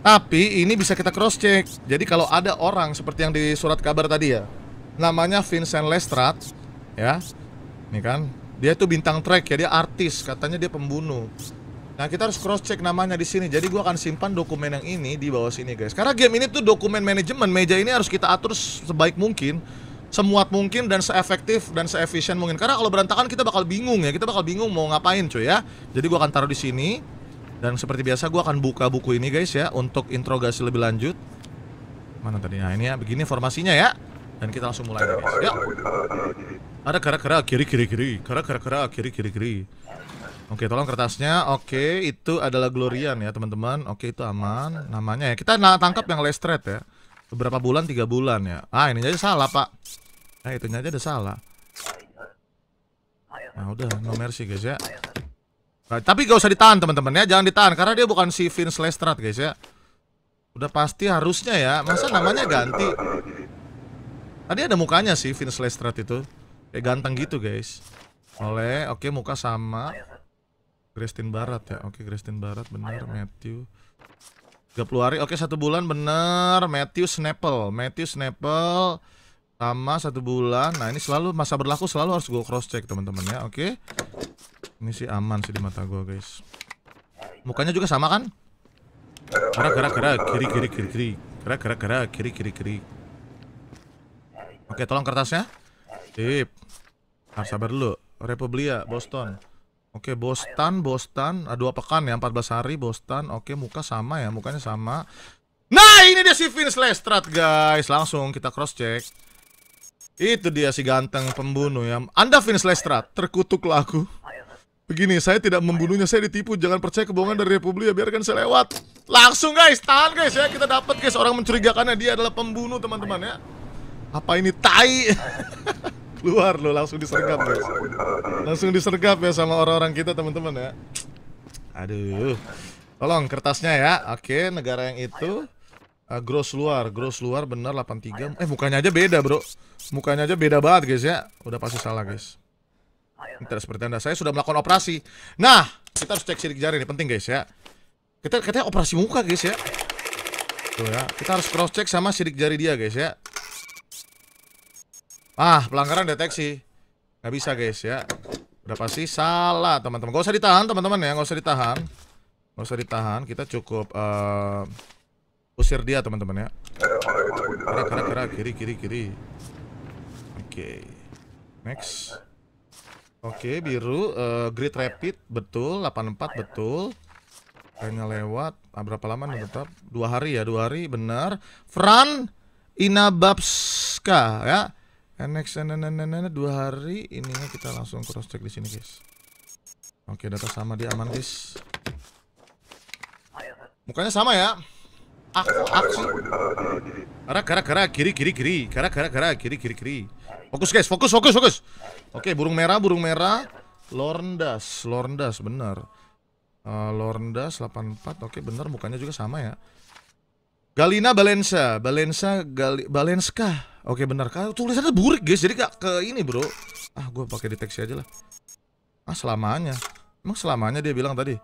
Tapi ini bisa kita cross check. Jadi kalau ada orang seperti yang di surat kabar tadi ya. Namanya Vincent Lestrade ya. Ini kan. Dia itu bintang track ya, dia artis, katanya dia pembunuh. Nah kita harus cross check namanya di sini. Jadi gue akan simpan dokumen yang ini di bawah sini guys. Karena game ini tuh dokumen manajemen meja ini harus kita atur sebaik mungkin, semuat mungkin dan seefektif dan seefisien mungkin. Karena kalau berantakan kita bakal bingung ya. Kita bakal bingung mau ngapain cuy ya. Jadi gue akan taruh di sini dan seperti biasa gue akan buka buku ini guys ya untuk interogasi lebih lanjut. Mana tadi? Nah ini ya begini formasinya ya. Dan kita langsung mulai guys. Ada kera-kera kiri kiri kiri, kera-kera kiri kiri kiri. Oke, tolong kertasnya. Oke, itu adalah Glorian ya, teman-teman. Oke, itu aman. Namanya ya. Kita tangkap yang Lestrade ya. Beberapa bulan, tiga bulan ya. Ah, ini aja salah, Pak. Eh itu aja ada salah. Nah, udah, no mercy guys ya. Nah, tapi gak usah ditahan teman-teman ya, jangan ditahan karena dia bukan si Vince Lestrade, guys ya. Udah pasti harusnya ya. Masa namanya ganti? Tadi ada mukanya sih Vince Lestrade itu. Kayak ganteng gitu, guys. Oleh, oke okay, muka sama. Kristin Barat ya. Oke, Kristin Barat benar, Matthew. Gak hari. Oke, satu bulan benar, Matthew Snapple. Matthew Snapple sama satu bulan. Nah, ini selalu masa berlaku selalu harus gue cross check, teman-teman ya. Oke. Ini sih aman sih di mata gue, guys. Mukanya juga sama kan? Gerak, gerak, gerak, kiri, kiri, kiri, kiri. Gerak, gerak, gerak, kiri, kiri, kiri. Oke, tolong kertasnya. Sip. Harus sabar dulu. Republia, Boston. Oke, boston, boston, ah, dua pekan ya, 14 hari boston. Oke, muka sama ya, mukanya sama. Nah, ini dia si Vince Lestrat, guys. Langsung kita cross check. Itu dia si ganteng pembunuh ya. Anda Vince Lestrat, terkutuklah aku. Begini, saya tidak membunuhnya, saya ditipu. Jangan percaya kebohongan dari Republik ya, biarkan saya lewat. Langsung guys, tahan guys ya. Kita dapat guys orang mencurigakannya dia adalah pembunuh, teman-teman ya. Apa ini tai? keluar lo langsung disergap ya. Langsung disergap ya sama orang-orang kita teman-teman ya. Aduh. Tolong kertasnya ya. Oke, negara yang itu uh, gross luar, gross luar benar 83. Eh mukanya aja beda, Bro. Mukanya aja beda banget, guys ya. Udah pasti salah, guys. Entar seperti Anda. Saya sudah melakukan operasi. Nah, kita harus cek sidik jari ini penting, guys ya. Kita katanya operasi muka, guys ya. Tuh ya. Kita harus cross check sama sidik jari dia, guys ya. Ah, pelanggaran deteksi. Gak bisa guys ya. Udah pasti salah teman-teman. Gak usah ditahan teman-teman ya, gak usah ditahan. Gak usah ditahan, kita cukup uh, usir dia teman-teman ya. Kira, kira, kira, kiri, kiri, kiri. Oke, okay. next. Oke, okay, biru, uh, grid rapid, betul, 84, betul Kayaknya lewat, ah, berapa lama nih tetap? Dua hari ya, dua hari, benar Fran Inababska ya nx nnnn dua hari ininya kita langsung cross check di sini guys oke data sama dia aman guys mukanya sama ya aku aku kara kara kara kiri kiri kiri kara kara kara kiri kiri kiri fokus guys fokus fokus fokus oke burung merah burung merah lorndas lorndas benar uh, lorndas 84 oke benar mukanya juga sama ya Galina Balensa, Balensa, Gal Balenska. Oke benar. tulisannya burik guys, jadi gak ke ini bro. Ah, gue pakai deteksi aja lah. Ah, selamanya. Emang selamanya dia bilang tadi.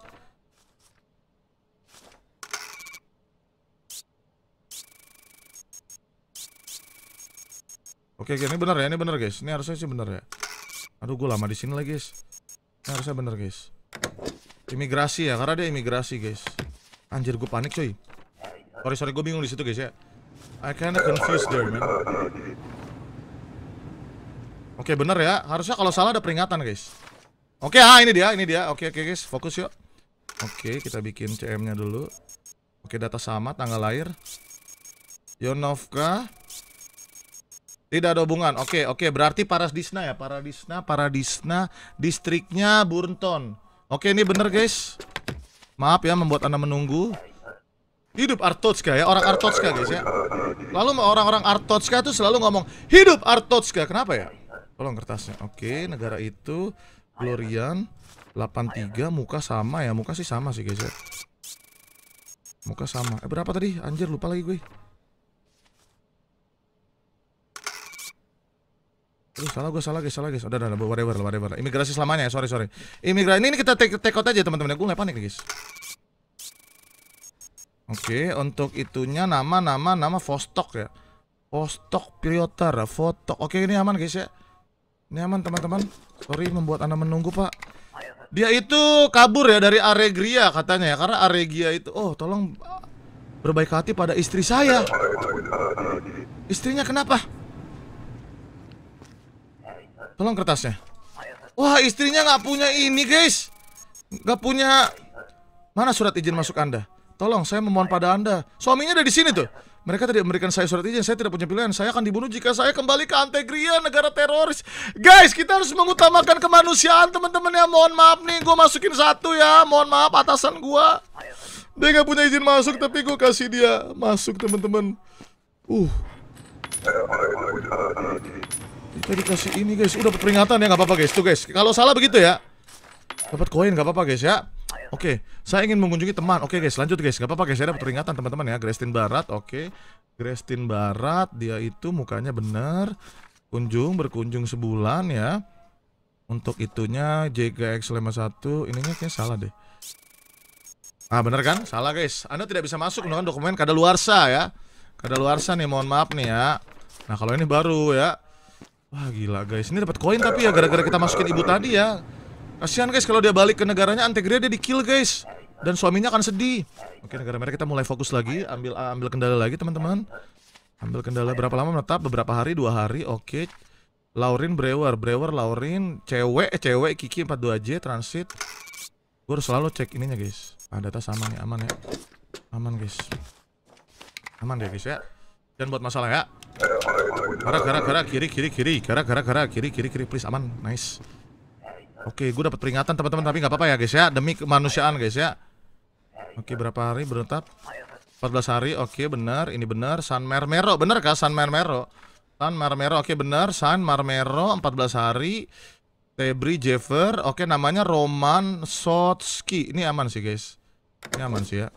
Oke, oke, ini benar ya, ini benar guys. Ini harusnya sih benar ya. Aduh, gue lama di sini lagi guys. Ini harusnya benar guys. Imigrasi ya, karena dia imigrasi guys. Anjir, gue panik coy. Sorry, sorry, gue bingung di situ guys ya. I kinda confused there, man. Oke, okay, bener ya. Harusnya kalau salah ada peringatan, guys. Oke, okay, ah ini dia, ini dia. Oke, okay, oke, okay, guys, fokus yuk. Oke, okay, kita bikin CM-nya dulu. Oke, okay, data sama, tanggal lahir. Yonovka. Tidak ada hubungan. Oke, okay, oke, okay, berarti Paradisna ya, Paradisna, Paradisna, distriknya Burnton. Oke, okay, ini benar guys. Maaf ya membuat Anda menunggu. Hidup Artotska ya, orang Artotska guys ya. Lalu orang-orang Artotska tuh selalu ngomong hidup Artotska. Kenapa ya? Tolong kertasnya. Oke, negara itu Glorian 83 muka sama ya. Muka sih sama sih guys ya. Muka sama. Eh berapa tadi? Anjir lupa lagi gue. Aduh, salah gue salah guys, salah guys. Udah, udah, udah whatever, whatever. Imigrasi selamanya ya, sorry, sorry. Imigrasi ini, kita take, take out aja teman-teman. Gue gak panik nih guys. Oke, okay, untuk itunya nama nama nama Vostok ya. Vostok Priotara, Votok. Oke, okay, ini aman guys ya. Ini aman teman-teman. Sorry membuat Anda menunggu, Pak. Dia itu kabur ya dari Aregria katanya ya, karena Aregria itu. Oh, tolong ah, berbaik hati pada istri saya. Istrinya kenapa? Tolong kertasnya. Wah, istrinya nggak punya ini, guys. Nggak punya Mana surat izin masuk Anda? Tolong, saya memohon pada Anda. Suaminya ada di sini tuh. Mereka tidak memberikan saya surat izin, saya tidak punya pilihan. Saya akan dibunuh jika saya kembali ke Antegria, negara teroris. Guys, kita harus mengutamakan kemanusiaan, teman-teman ya. Mohon maaf nih, gue masukin satu ya. Mohon maaf atasan gue. Dia nggak punya izin masuk, tapi gue kasih dia masuk, teman-teman. Uh. Kita dikasih ini guys. Udah peringatan ya, nggak apa-apa guys. Tuh guys, kalau salah begitu ya. Dapat koin, nggak apa-apa guys ya. Oke, okay. saya ingin mengunjungi teman. Oke okay, guys, lanjut guys. Gak apa-apa guys, saya dapat peringatan teman-teman ya. Grestin Barat, oke. Okay. Grestin Barat, dia itu mukanya benar. Kunjung, berkunjung sebulan ya. Untuk itunya JGX51, ininya kayaknya salah deh. Ah bener kan? Salah guys. Anda tidak bisa masuk menggunakan dokumen Kada kadaluarsa ya. Kada Kadaluarsa nih, mohon maaf nih ya. Nah kalau ini baru ya. Wah gila guys, ini dapat koin tapi ya gara-gara kita masukin ibu tadi ya. Kasihan guys kalau dia balik ke negaranya Antegria dia di-kill guys. Dan suaminya akan sedih. Oke, negara mereka kita mulai fokus lagi, ambil ah, ambil kendala lagi teman-teman. Ambil kendala berapa lama menetap? Beberapa hari, dua hari. Oke. Laurin Brewer, Brewer Laurin, cewek, eh, cewek Kiki 42J transit. Gue harus selalu cek ininya, guys. Ah, data sama nih, aman ya. Aman, guys. Aman deh, guys ya. Dan buat masalah ya. Gara gara gara kiri kiri kiri, gara gara gara kiri kiri kiri please aman. Nice. Oke, gue dapat peringatan teman-teman tapi nggak apa-apa ya guys ya, demi kemanusiaan guys ya. Oke, berapa hari Empat 14 hari. Oke, benar. Ini benar. San Marmero, benar kah San Marmero? San Marmero. Oke, benar. San Marmero 14 hari. Tebri Jever. Oke, namanya Roman Sotski. Ini aman sih, guys. Ini aman sih ya.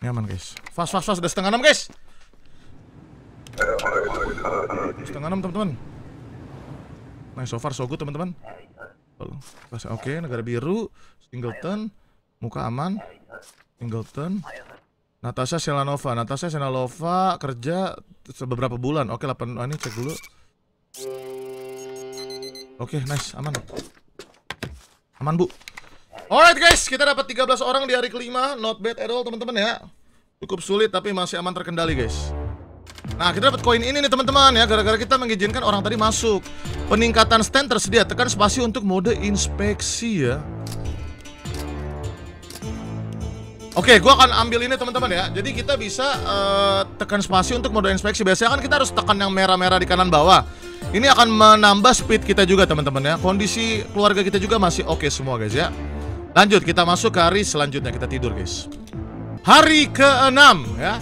Ini aman, guys. Fast fast fast udah setengah enam, guys. Setengah enam, teman-teman. Nice so far so good, teman-teman. Oke, okay, negara biru, Singleton, muka aman, Singleton. Natasha Selanova, Natasha Selanova kerja beberapa bulan. Oke, okay, 8 ah, ini cek dulu. Oke, okay, nice, aman. Aman, Bu. Alright guys, kita dapat 13 orang di hari kelima, not bad at all teman-teman ya. Cukup sulit tapi masih aman terkendali guys. Nah, kita dapat koin ini nih teman-teman ya gara-gara kita mengizinkan orang tadi masuk. Peningkatan stand tersedia, tekan spasi untuk mode inspeksi ya. Oke, gua akan ambil ini teman-teman ya. Jadi kita bisa uh, tekan spasi untuk mode inspeksi. Biasanya kan kita harus tekan yang merah-merah di kanan bawah. Ini akan menambah speed kita juga teman-teman ya. Kondisi keluarga kita juga masih oke okay semua guys ya. Lanjut kita masuk ke hari selanjutnya kita tidur guys. Hari ke-6 ya.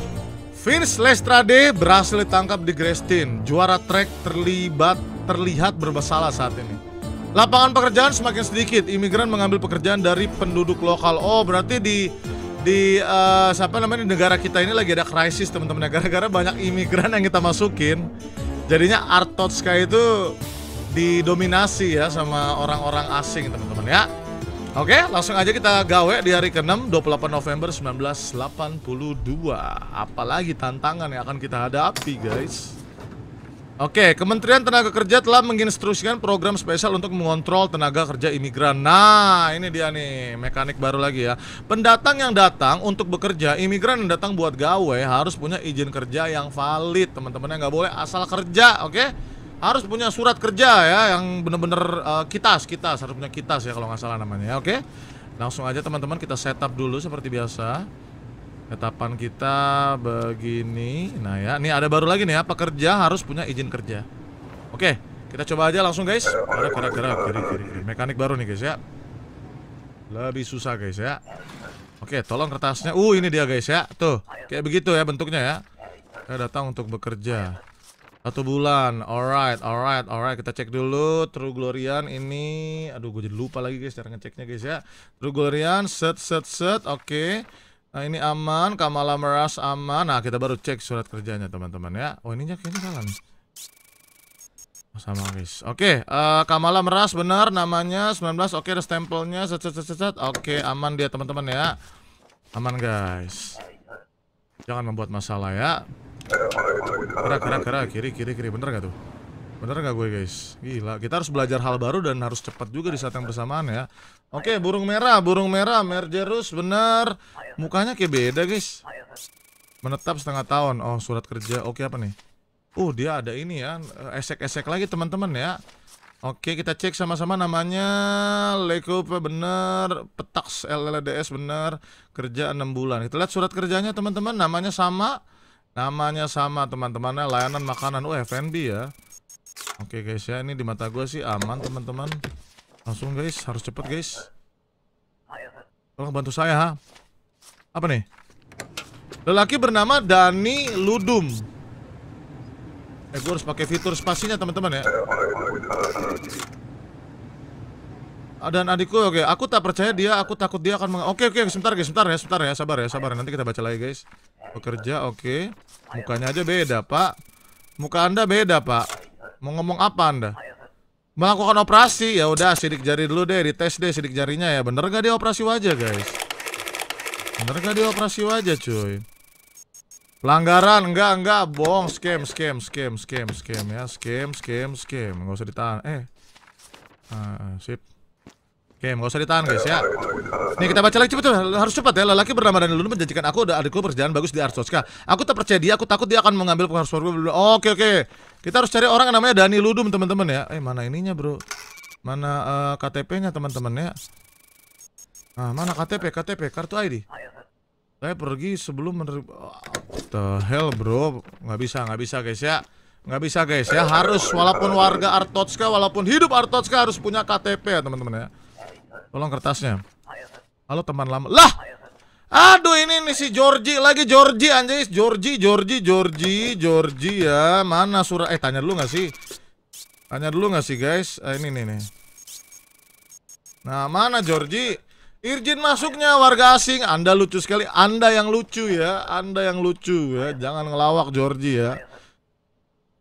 Vince Lestrade berhasil ditangkap di Grestin. Juara trek terlibat terlihat bermasalah saat ini. Lapangan pekerjaan semakin sedikit. Imigran mengambil pekerjaan dari penduduk lokal. Oh, berarti di di uh, siapa namanya di negara kita ini lagi ada krisis teman-teman gara-gara banyak imigran yang kita masukin jadinya Artotska itu didominasi ya sama orang-orang asing teman-teman ya Oke, langsung aja kita gawe di hari ke-6 28 November 1982. Apalagi tantangan yang akan kita hadapi, guys. Oke, Kementerian Tenaga Kerja telah menginstruksikan program spesial untuk mengontrol tenaga kerja imigran. Nah, ini dia nih, mekanik baru lagi ya. Pendatang yang datang untuk bekerja, imigran yang datang buat gawe harus punya izin kerja yang valid. Teman-teman yang nggak boleh asal kerja, oke? harus punya surat kerja ya yang bener-bener uh, kitas kita harus punya kitas ya kalau nggak salah namanya ya oke langsung aja teman-teman kita setup dulu seperti biasa Setupan kita begini nah ya ini ada baru lagi nih ya pekerja harus punya izin kerja oke kita coba aja langsung guys ada kira -kira, kiri kiri mekanik baru nih guys ya lebih susah guys ya oke tolong kertasnya uh ini dia guys ya tuh kayak begitu ya bentuknya ya saya datang untuk bekerja satu bulan, alright, alright, alright. Kita cek dulu True Glorian ini. Aduh, gue jadi lupa lagi guys cara ngeceknya guys ya. True Glorian, set, set, set, oke. Okay. Nah ini aman, Kamala Meras aman. Nah kita baru cek surat kerjanya teman-teman ya. Oh ini kayaknya salah nih. Oh, sama guys. Oke, okay, uh, eh, Kamala Meras benar namanya 19. Oke, okay, ada stempelnya. Set, set, set, set, set. Oke, okay, aman dia teman-teman ya. Aman guys. Jangan membuat masalah ya. Gerak, gerak, gerak, kiri, kiri, kiri. Bener gak tuh? Bener gak gue guys? Gila, kita harus belajar hal baru dan harus cepat juga di saat yang bersamaan ya Oke, burung merah, burung merah, Mergerus, bener Mukanya kayak beda guys Menetap setengah tahun, oh surat kerja, oke apa nih? Uh, dia ada ini ya, esek-esek lagi teman-teman ya Oke, kita cek sama-sama namanya Lekope bener Petaks LLDS bener Kerja enam bulan Kita lihat surat kerjanya teman-teman, namanya sama Namanya sama teman-temannya layanan makanan Oh F&B ya Oke guys ya ini di mata gue sih aman teman-teman Langsung guys harus cepet guys Tolong bantu saya ha Apa nih Lelaki bernama Dani Ludum Eh gue harus pakai fitur spasinya teman-teman ya dan adikku, oke, okay. aku tak percaya dia, aku takut dia akan meng... Oke, okay, oke, okay. sebentar guys, sebentar ya, sebentar ya, sabar ya, sabar ya, Nanti kita baca lagi guys. Bekerja, oke. Okay. Mukanya aja beda, Pak. Muka Anda beda, Pak. Mau ngomong apa Anda? Melakukan operasi, ya udah sidik jari dulu deh, tes deh sidik jarinya ya. Bener gak dia operasi wajah, guys? Bener gak dia operasi wajah, cuy? Pelanggaran, enggak, enggak, bohong, scam, scam, scam, scam, scam ya, scam, scam, scam, nggak usah ditahan. Eh, ah, ah sip. Oke, okay, nggak usah ditahan guys ya. Nih kita baca lagi cepet harus cepat ya. Lelaki bernama Daniel Luna menjanjikan aku ada adikku berjalan bagus di Arsoska. Aku tak percaya dia, aku takut dia akan mengambil pengaruh dulu. Oke okay, oke. Okay, Kita harus cari orang yang namanya Dani Ludum teman-teman ya. Eh mana ininya bro? Mana uh, eh, KTP-nya teman-teman ya? Nah, mana KTP? KTP kartu ID. Saya pergi sebelum menerima. Oh, the hell bro, nggak bisa nggak bisa guys ya. Nggak bisa guys ya. Harus walaupun warga Artotska, walaupun hidup Artotska harus punya KTP ya teman-teman ya. Tolong kertasnya. Halo teman lama. Lah. Aduh ini nih si Georgie lagi Georgie anjay Georgie Georgie Georgie Georgie ya mana surat eh tanya dulu nggak sih tanya dulu nggak sih guys eh, ini nih nih nah mana Georgie Irjin masuknya warga asing Anda lucu sekali Anda yang lucu ya Anda yang lucu ya jangan ngelawak Georgie ya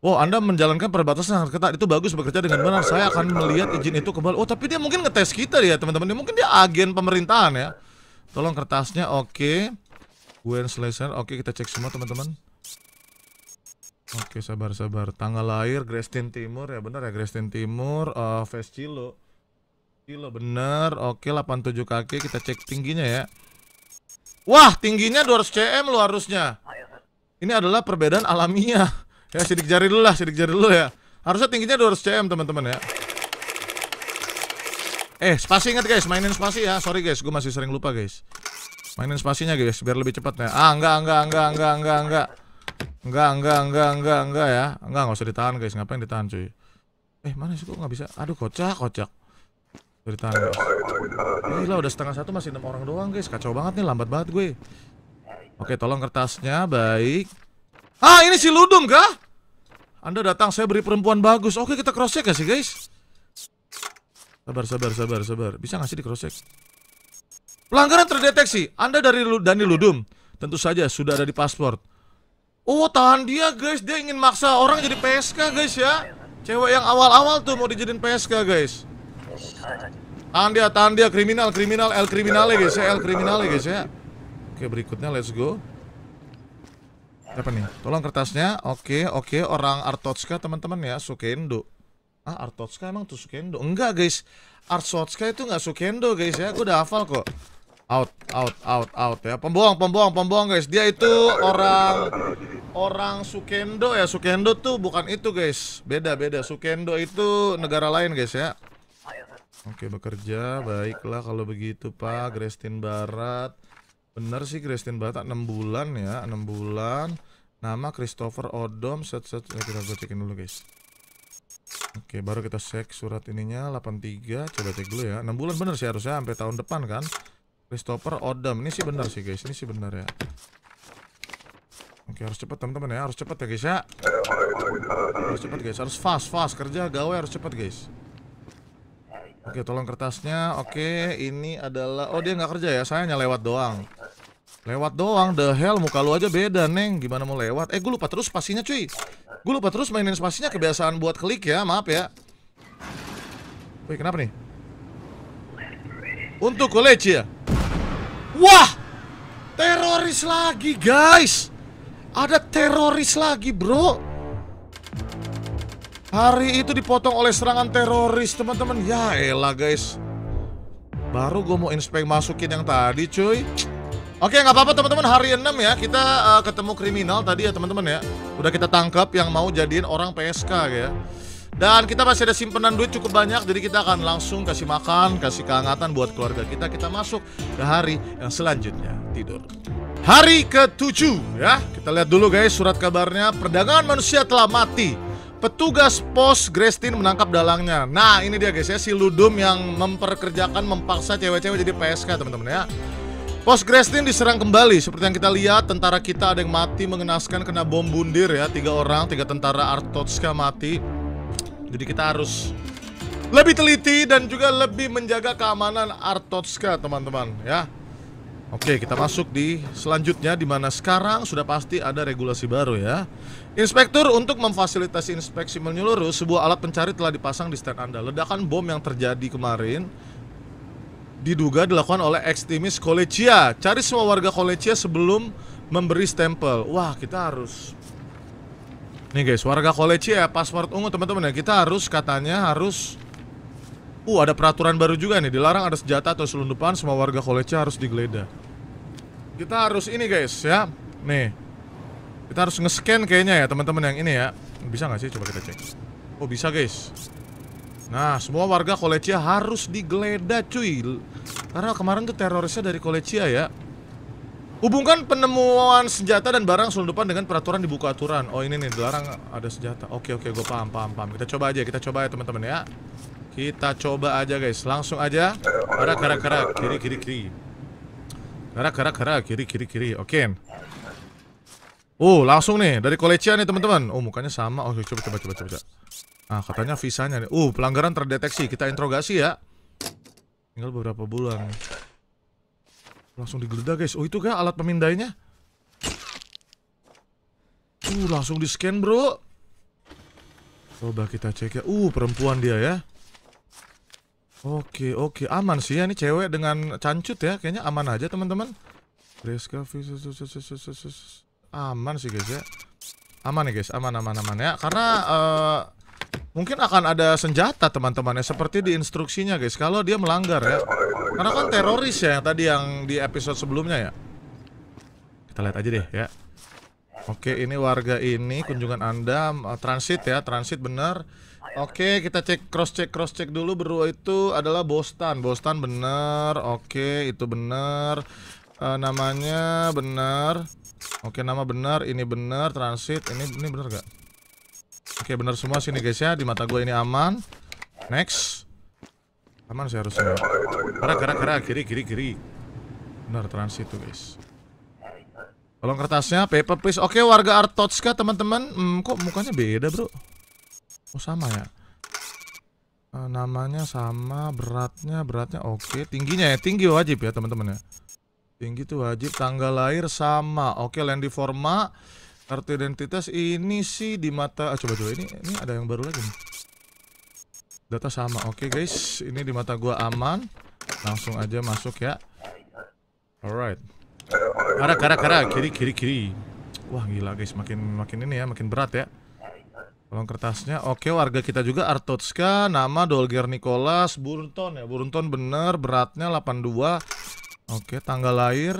Wah, oh, Anda menjalankan perbatasan yang ketat itu bagus bekerja dengan benar. Saya akan melihat izin itu kembali. Oh, tapi dia mungkin ngetes kita ya, teman-teman. Dia Mungkin dia agen pemerintahan ya. Tolong kertasnya, oke. Okay. Gwen Slayer, oke okay, kita cek semua teman-teman. Oke, okay, sabar-sabar. Tanggal lahir Grestin Timur ya, benar ya Grestin Timur, uh, Face Cilo. Cilo Oke, okay, 87 kaki kita cek tingginya ya. Wah, tingginya 200 cm lo harusnya. Ini adalah perbedaan alamiah. Ya sidik jari dulu lah, sidik jari dulu ya. Harusnya tingginya 200 cm teman-teman ya. Eh, spasi ingat guys, mainin spasi ya. Sorry guys, gue masih sering lupa guys. Mainin spasinya guys, biar lebih cepat ya. Ah, enggak, enggak, enggak, enggak, enggak, enggak. Enggak, enggak, enggak, enggak, enggak ya. Enggak, enggak usah ditahan guys, ngapain ditahan cuy. Eh, mana sih kok nggak bisa? Aduh, kocak, kocak. Udah ditahan guys. Gila, eh, udah setengah satu masih enam orang doang guys. Kacau banget nih, lambat banget gue. Oke, tolong kertasnya, baik. Ah, ini si Ludum kah? Anda datang, saya beri perempuan bagus. Oke, kita cross check gak ya, sih, guys? Sabar, sabar, sabar, sabar. Bisa nggak sih di cross check? Pelanggaran terdeteksi. Anda dari Dani Ludum. Tentu saja sudah ada di paspor. Oh, tahan dia, guys. Dia ingin maksa orang jadi PSK, guys ya. Cewek yang awal-awal tuh mau dijadiin PSK, guys. Tahan dia, tahan dia. Kriminal, kriminal, El ya, guys ya. El ya, guys ya. Oke, berikutnya let's go. Apa nih? Tolong kertasnya. Oke, oke. Orang Artotska teman-teman ya, Sukendo. Ah, Artotska emang tuh Sukendo. Enggak, guys. Artotska itu enggak Sukendo, guys ya. Gue udah hafal kok. Out, out, out, out ya. Pembuang, pembuang, pembuang guys. Dia itu orang orang Sukendo ya. Sukendo tuh bukan itu, guys. Beda, beda. Sukendo itu negara lain, guys ya. Oke, bekerja. Baiklah kalau begitu, Pak. Grestin Barat. Bener sih Christian Batak 6 bulan ya, 6 bulan. Nama Christopher Odom set set ya, kita gue cekin dulu guys. Oke, baru kita cek surat ininya 83, coba cek dulu ya. 6 bulan bener sih harusnya sampai tahun depan kan. Christopher Odom. Ini sih bener sih guys, ini sih bener ya. Oke, harus cepat teman-teman ya, harus cepat ya guys ya. Harus cepat guys, harus fast fast kerja gawe harus cepat guys. Oke, tolong kertasnya. Oke, ini adalah... Oh, dia nggak kerja ya? Saya hanya lewat doang. Lewat doang, the hell. Muka lu aja beda, Neng. Gimana mau lewat? Eh, gue lupa terus spasinya, cuy. Gue lupa terus mainin spasinya. Kebiasaan buat klik ya, maaf ya. Wih, kenapa nih? Untuk college ya? Wah! Teroris lagi, guys! Ada teroris lagi, bro! Hari itu dipotong oleh serangan teroris, teman-teman. Ya elah, guys. Baru gue mau inspect masukin yang tadi, cuy. Oke, nggak apa-apa teman-teman. Hari 6 ya, kita uh, ketemu kriminal tadi ya, teman-teman ya. Udah kita tangkap yang mau jadiin orang PSK ya. Dan kita masih ada simpenan duit cukup banyak Jadi kita akan langsung kasih makan, kasih kehangatan buat keluarga kita Kita masuk ke hari yang selanjutnya Tidur Hari ke-7 ya Kita lihat dulu guys surat kabarnya Perdagangan manusia telah mati Petugas pos Grestin menangkap dalangnya. Nah, ini dia guys ya si Ludum yang memperkerjakan memaksa cewek-cewek jadi PSK, teman-teman ya. Pos Grestin diserang kembali seperti yang kita lihat tentara kita ada yang mati mengenaskan kena bom bundir ya tiga orang tiga tentara Artotska mati jadi kita harus lebih teliti dan juga lebih menjaga keamanan Artotska teman-teman ya Oke, kita masuk di selanjutnya di mana sekarang sudah pasti ada regulasi baru ya. Inspektur untuk memfasilitasi inspeksi menyeluruh, sebuah alat pencari telah dipasang di stand Anda. Ledakan bom yang terjadi kemarin diduga dilakukan oleh ekstremis Kolecia. Cari semua warga Kolecia sebelum memberi stempel. Wah, kita harus Nih guys, warga Kolecia ya, paspor ungu teman-teman ya. Kita harus katanya harus Uh, ada peraturan baru juga nih. Dilarang ada senjata atau selundupan, semua warga Kolecha harus digeledah. Kita harus ini guys, ya. Nih. Kita harus nge-scan kayaknya ya, teman-teman yang ini ya. Bisa nggak sih? Coba kita cek. Oh, bisa guys. Nah, semua warga Kolecia harus digeledah cuy. Karena kemarin tuh terorisnya dari Kolecia ya. Hubungkan penemuan senjata dan barang selundupan dengan peraturan dibuka aturan. Oh, ini nih dilarang ada senjata. Oke, oke, gue paham, paham, paham. Kita coba aja, kita coba ya, teman-teman ya. Kita coba aja guys, langsung aja. Gerak, gerak, gerak, kiri, kiri, kiri. Gerak, gerak, gerak, kiri, kiri, kiri. Oke. Okay. Oh, langsung nih dari Kolecia nih teman-teman. Oh, mukanya sama. Oke, oh, coba, coba, coba, coba. Ah, katanya visanya nih. Uh, pelanggaran terdeteksi. Kita interogasi ya. Tinggal beberapa bulan. Langsung digeledah guys. Oh, itu kah alat pemindainya? Uh, langsung di scan bro. Coba kita cek ya. Uh, perempuan dia ya. Oke, oke, aman sih ya ini cewek dengan cancut ya. Kayaknya aman aja, teman-teman. aman sih guys ya. Aman ya guys, aman aman aman ya. Karena uh, mungkin akan ada senjata teman-teman ya seperti di instruksinya guys kalau dia melanggar ya. Karena kan teroris ya yang tadi yang di episode sebelumnya ya. Kita lihat aja deh ya. Oke, ini warga ini kunjungan Anda eh, transit ya, transit bener. Iya, Oke, okay, kita cek cross check cross check dulu berdua itu adalah Boston Boston benar. Oke, okay, itu benar. Uh, namanya benar. Oke, okay, nama benar, ini benar, transit. Ini ini benar gak? Oke, benar semua sini guys ya. Di mata gue ini aman. Next. Aman sih harusnya. Gerak gerak gerak kiri kiri kiri. Benar transit tuh guys. Tolong kertasnya, paper please. Oke, warga Artotska teman-teman. Hmm, kok mukanya beda, Bro? Oh sama ya uh, Namanya sama Beratnya Beratnya oke okay. Tingginya ya Tinggi wajib ya teman-teman ya Tinggi tuh wajib Tanggal lahir sama Oke okay, Lendi Forma Kartu identitas ini sih di mata ah, Coba coba ini Ini ada yang baru lagi nih Data sama Oke okay, guys Ini di mata gua aman Langsung aja masuk ya Alright Kara kara kara Kiri kiri kiri Wah gila guys Makin makin ini ya Makin berat ya Kolom kertasnya. Oke, warga kita juga Artotska, nama Dolger Nicholas, Burton ya. Burton bener, beratnya 82. Oke, tanggal lahir.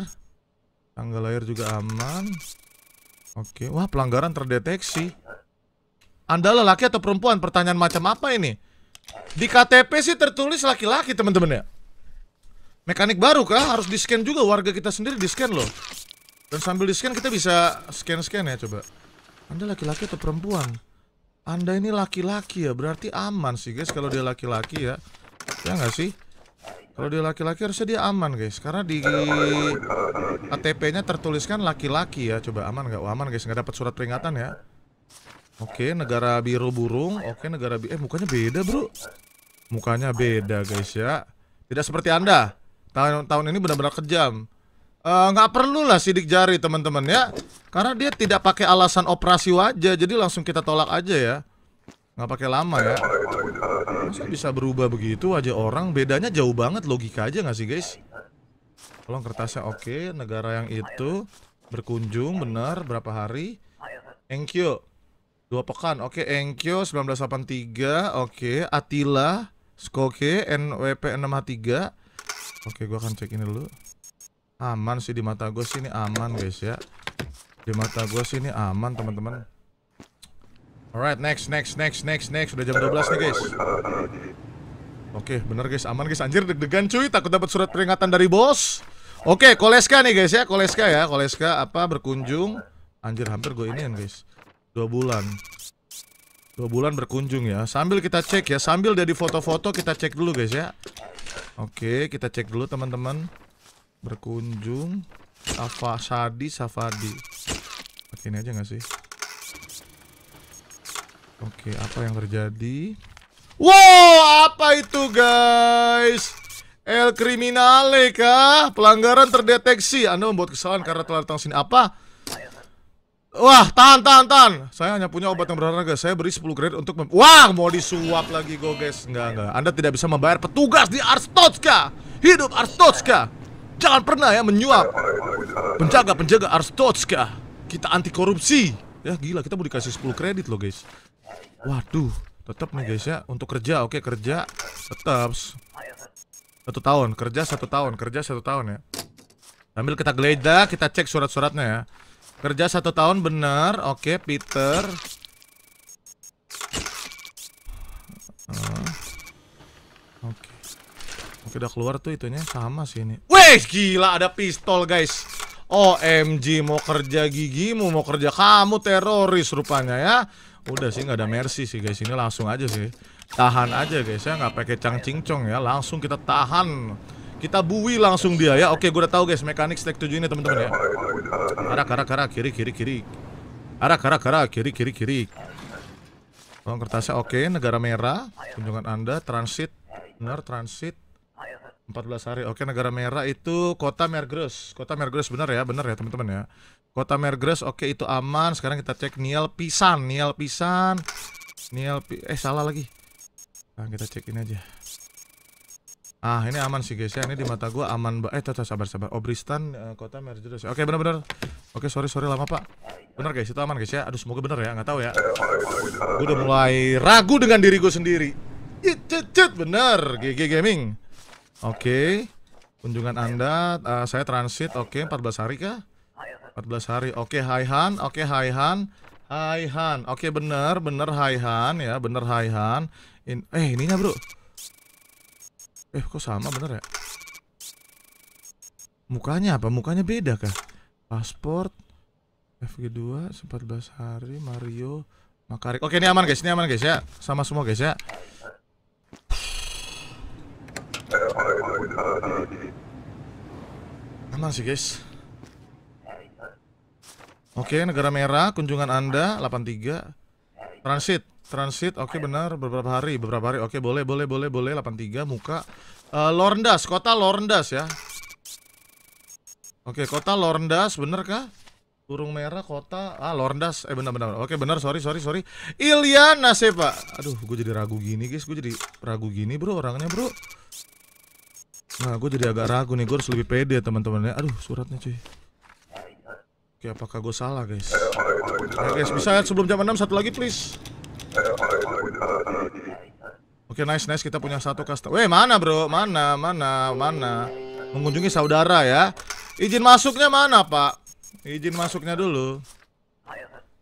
Tanggal lahir juga aman. Oke, wah pelanggaran terdeteksi. Anda lelaki atau perempuan? Pertanyaan macam apa ini? Di KTP sih tertulis laki-laki, teman-teman ya. Mekanik baru kah? Harus di-scan juga warga kita sendiri di-scan loh. Dan sambil di-scan kita bisa scan-scan ya coba. Anda laki-laki atau perempuan? Anda ini laki-laki ya, berarti aman sih guys kalau dia laki-laki ya. Ya nggak sih? Kalau dia laki-laki harusnya dia aman guys, karena di atp nya tertuliskan laki-laki ya. Coba aman nggak? Oh, aman guys, nggak dapat surat peringatan ya. Oke, negara biru burung. Oke, negara biru. Eh, mukanya beda bro. Mukanya beda guys ya. Tidak seperti anda. Tahun tahun ini benar-benar kejam. Eh, nggak uh, perlu lah sidik jari teman-teman ya karena dia tidak pakai alasan operasi wajah jadi langsung kita tolak aja ya nggak pakai lama ya masa bisa berubah begitu aja orang bedanya jauh banget logika aja nggak sih guys tolong kertasnya oke okay. negara yang itu berkunjung benar berapa hari you dua pekan oke okay, you 1983 oke okay. Atila Skoke NWP tiga oke okay, gua akan cek ini dulu Aman sih di mata gue sini aman guys ya. Di mata gue sini aman teman-teman. Alright, next, next, next, next, next. sudah jam 12 nih guys. Oke, okay, bener guys, aman guys. Anjir deg-degan cuy, takut dapat surat peringatan dari bos. Oke, okay, Koleska nih guys ya, Koleska ya, Koleska apa berkunjung? Anjir hampir gue nih guys, dua bulan, dua bulan berkunjung ya. Sambil kita cek ya, sambil dari foto-foto kita cek dulu guys ya. Oke, okay, kita cek dulu teman-teman berkunjung Safa Sadi Safadi oke ini aja nggak sih oke apa yang terjadi wow apa itu guys El Criminale kah pelanggaran terdeteksi Anda membuat kesalahan karena telah datang sini apa Wah, tahan, tahan, tahan. Saya hanya punya obat yang berharga. Saya beri 10 kredit untuk mem Wah, mau disuap lagi go guys. Enggak, enggak. Anda tidak bisa membayar petugas di Arstotska. Hidup Arstotska. Jangan pernah ya menyuap. Penjaga-penjaga harus Arstotska. Kita anti korupsi. Ya gila, kita mau dikasih 10 kredit loh guys. Waduh, tetap nih guys ya. Untuk kerja, oke kerja tetap satu tahun kerja satu tahun kerja satu tahun ya. Sambil kita geledah, kita cek surat-suratnya ya. Kerja satu tahun benar, oke Peter. Eh, oke. Kita keluar tuh itunya sama sih ini. Wes gila ada pistol, guys. OMG, mau kerja gigimu, mau kerja kamu teroris rupanya ya. Udah sih nggak ada mercy sih guys, ini langsung aja sih. Tahan aja guys ya, nggak pakai cang cincong ya, langsung kita tahan. Kita bui langsung dia ya. Oke, gue udah tahu guys mekanik stack 7 ini teman-teman ya. Arah arah arah kiri kiri kiri. Arah arah arah kiri kiri kiri. Tolong kertasnya oke, negara merah, kunjungan Anda transit. Benar transit. 14 hari. Oke, negara merah itu kota Mergres. Kota Mergres benar ya, benar ya teman-teman ya. Kota Mergres oke itu aman. Sekarang kita cek Niel Pisan, Niel Pisan. Niel P... eh salah lagi. Nah, kita cek ini aja. Ah, ini aman sih guys ya. Ini di mata gua aman, ba eh tata sabar sabar. Obristan eh, kota Mergres. Oke, benar-benar. Oke, sorry sorry lama, Pak. Benar guys, itu aman guys ya. Aduh, semoga benar ya. nggak tahu ya. Gue udah mulai ragu dengan diriku sendiri. Cet cet benar. GG Gaming. Oke. Okay. Kunjungan Anda uh, saya transit oke okay, 14 hari kah? 14 hari. Oke, okay, Hai Han. Oke, okay, Hai Han. Hai Han. Oke, okay, bener, bener Hai Han ya, bener Hai Han. In eh, ininya, Bro. Eh, kok sama bener ya? Mukanya apa? Mukanya beda kah? Pasport FG2 14 hari Mario Makarik. Oke, ini aman guys, ini aman guys ya. Sama semua guys ya. Aman sih guys Oke negara merah kunjungan anda 83 Transit Transit oke benar beberapa hari beberapa hari oke okay, boleh boleh boleh boleh 83 muka uh, Lorndas kota Lorndas ya Oke kota Lorndas benar kah? Burung merah kota ah Lorndas eh benar benar oke benar sorry sorry sorry Ilya Nasepa aduh gue jadi ragu gini guys gue jadi ragu gini bro orangnya bro Nah, gue jadi agak ragu nih. Gue harus lebih pede, ya teman-teman. Aduh, suratnya cuy. Oke, apakah gue salah, guys? Oke, guys, bisa ya sebelum jam 6 satu lagi, please. Oke, nice, nice. Kita punya satu custom. Weh, mana, bro? Mana, mana, mana? Mengunjungi saudara ya. Izin masuknya mana, Pak? Izin masuknya dulu.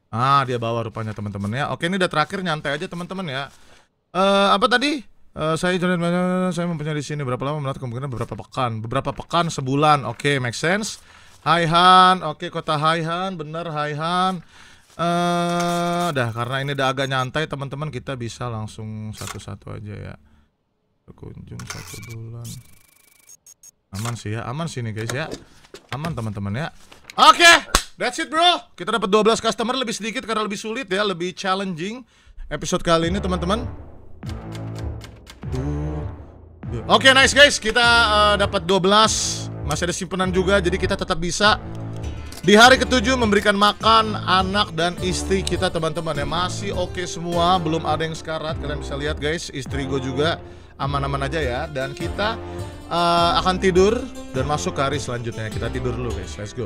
Ah, dia bawa rupanya, teman-teman ya. Oke, ini udah terakhir nyantai aja, teman-teman ya. Eh, uh, apa tadi? Eh, saya jalan banyak, Saya mempunyai di sini berapa lama menurut kemungkinan beberapa pekan, beberapa pekan sebulan. Oke, okay, make sense. Hai Han, oke okay, kota Hai Han, benar Hai Han. Eh, uh, dah karena ini udah agak nyantai teman-teman kita bisa langsung satu-satu aja ya. kunjung satu bulan. Aman sih ya, aman sini guys ya. Aman teman-teman ya. Oke, okay, that's it bro. Kita dapat 12 customer lebih sedikit karena lebih sulit ya, lebih challenging episode kali ini teman-teman. Oke, okay, nice guys. Kita uh, dapat 12. Masih ada simpenan juga, jadi kita tetap bisa di hari ketujuh memberikan makan anak dan istri kita teman-teman ya masih oke okay semua belum ada yang sekarat kalian bisa lihat guys istri gue juga aman-aman aja ya dan kita uh, akan tidur dan masuk ke hari selanjutnya kita tidur dulu guys let's go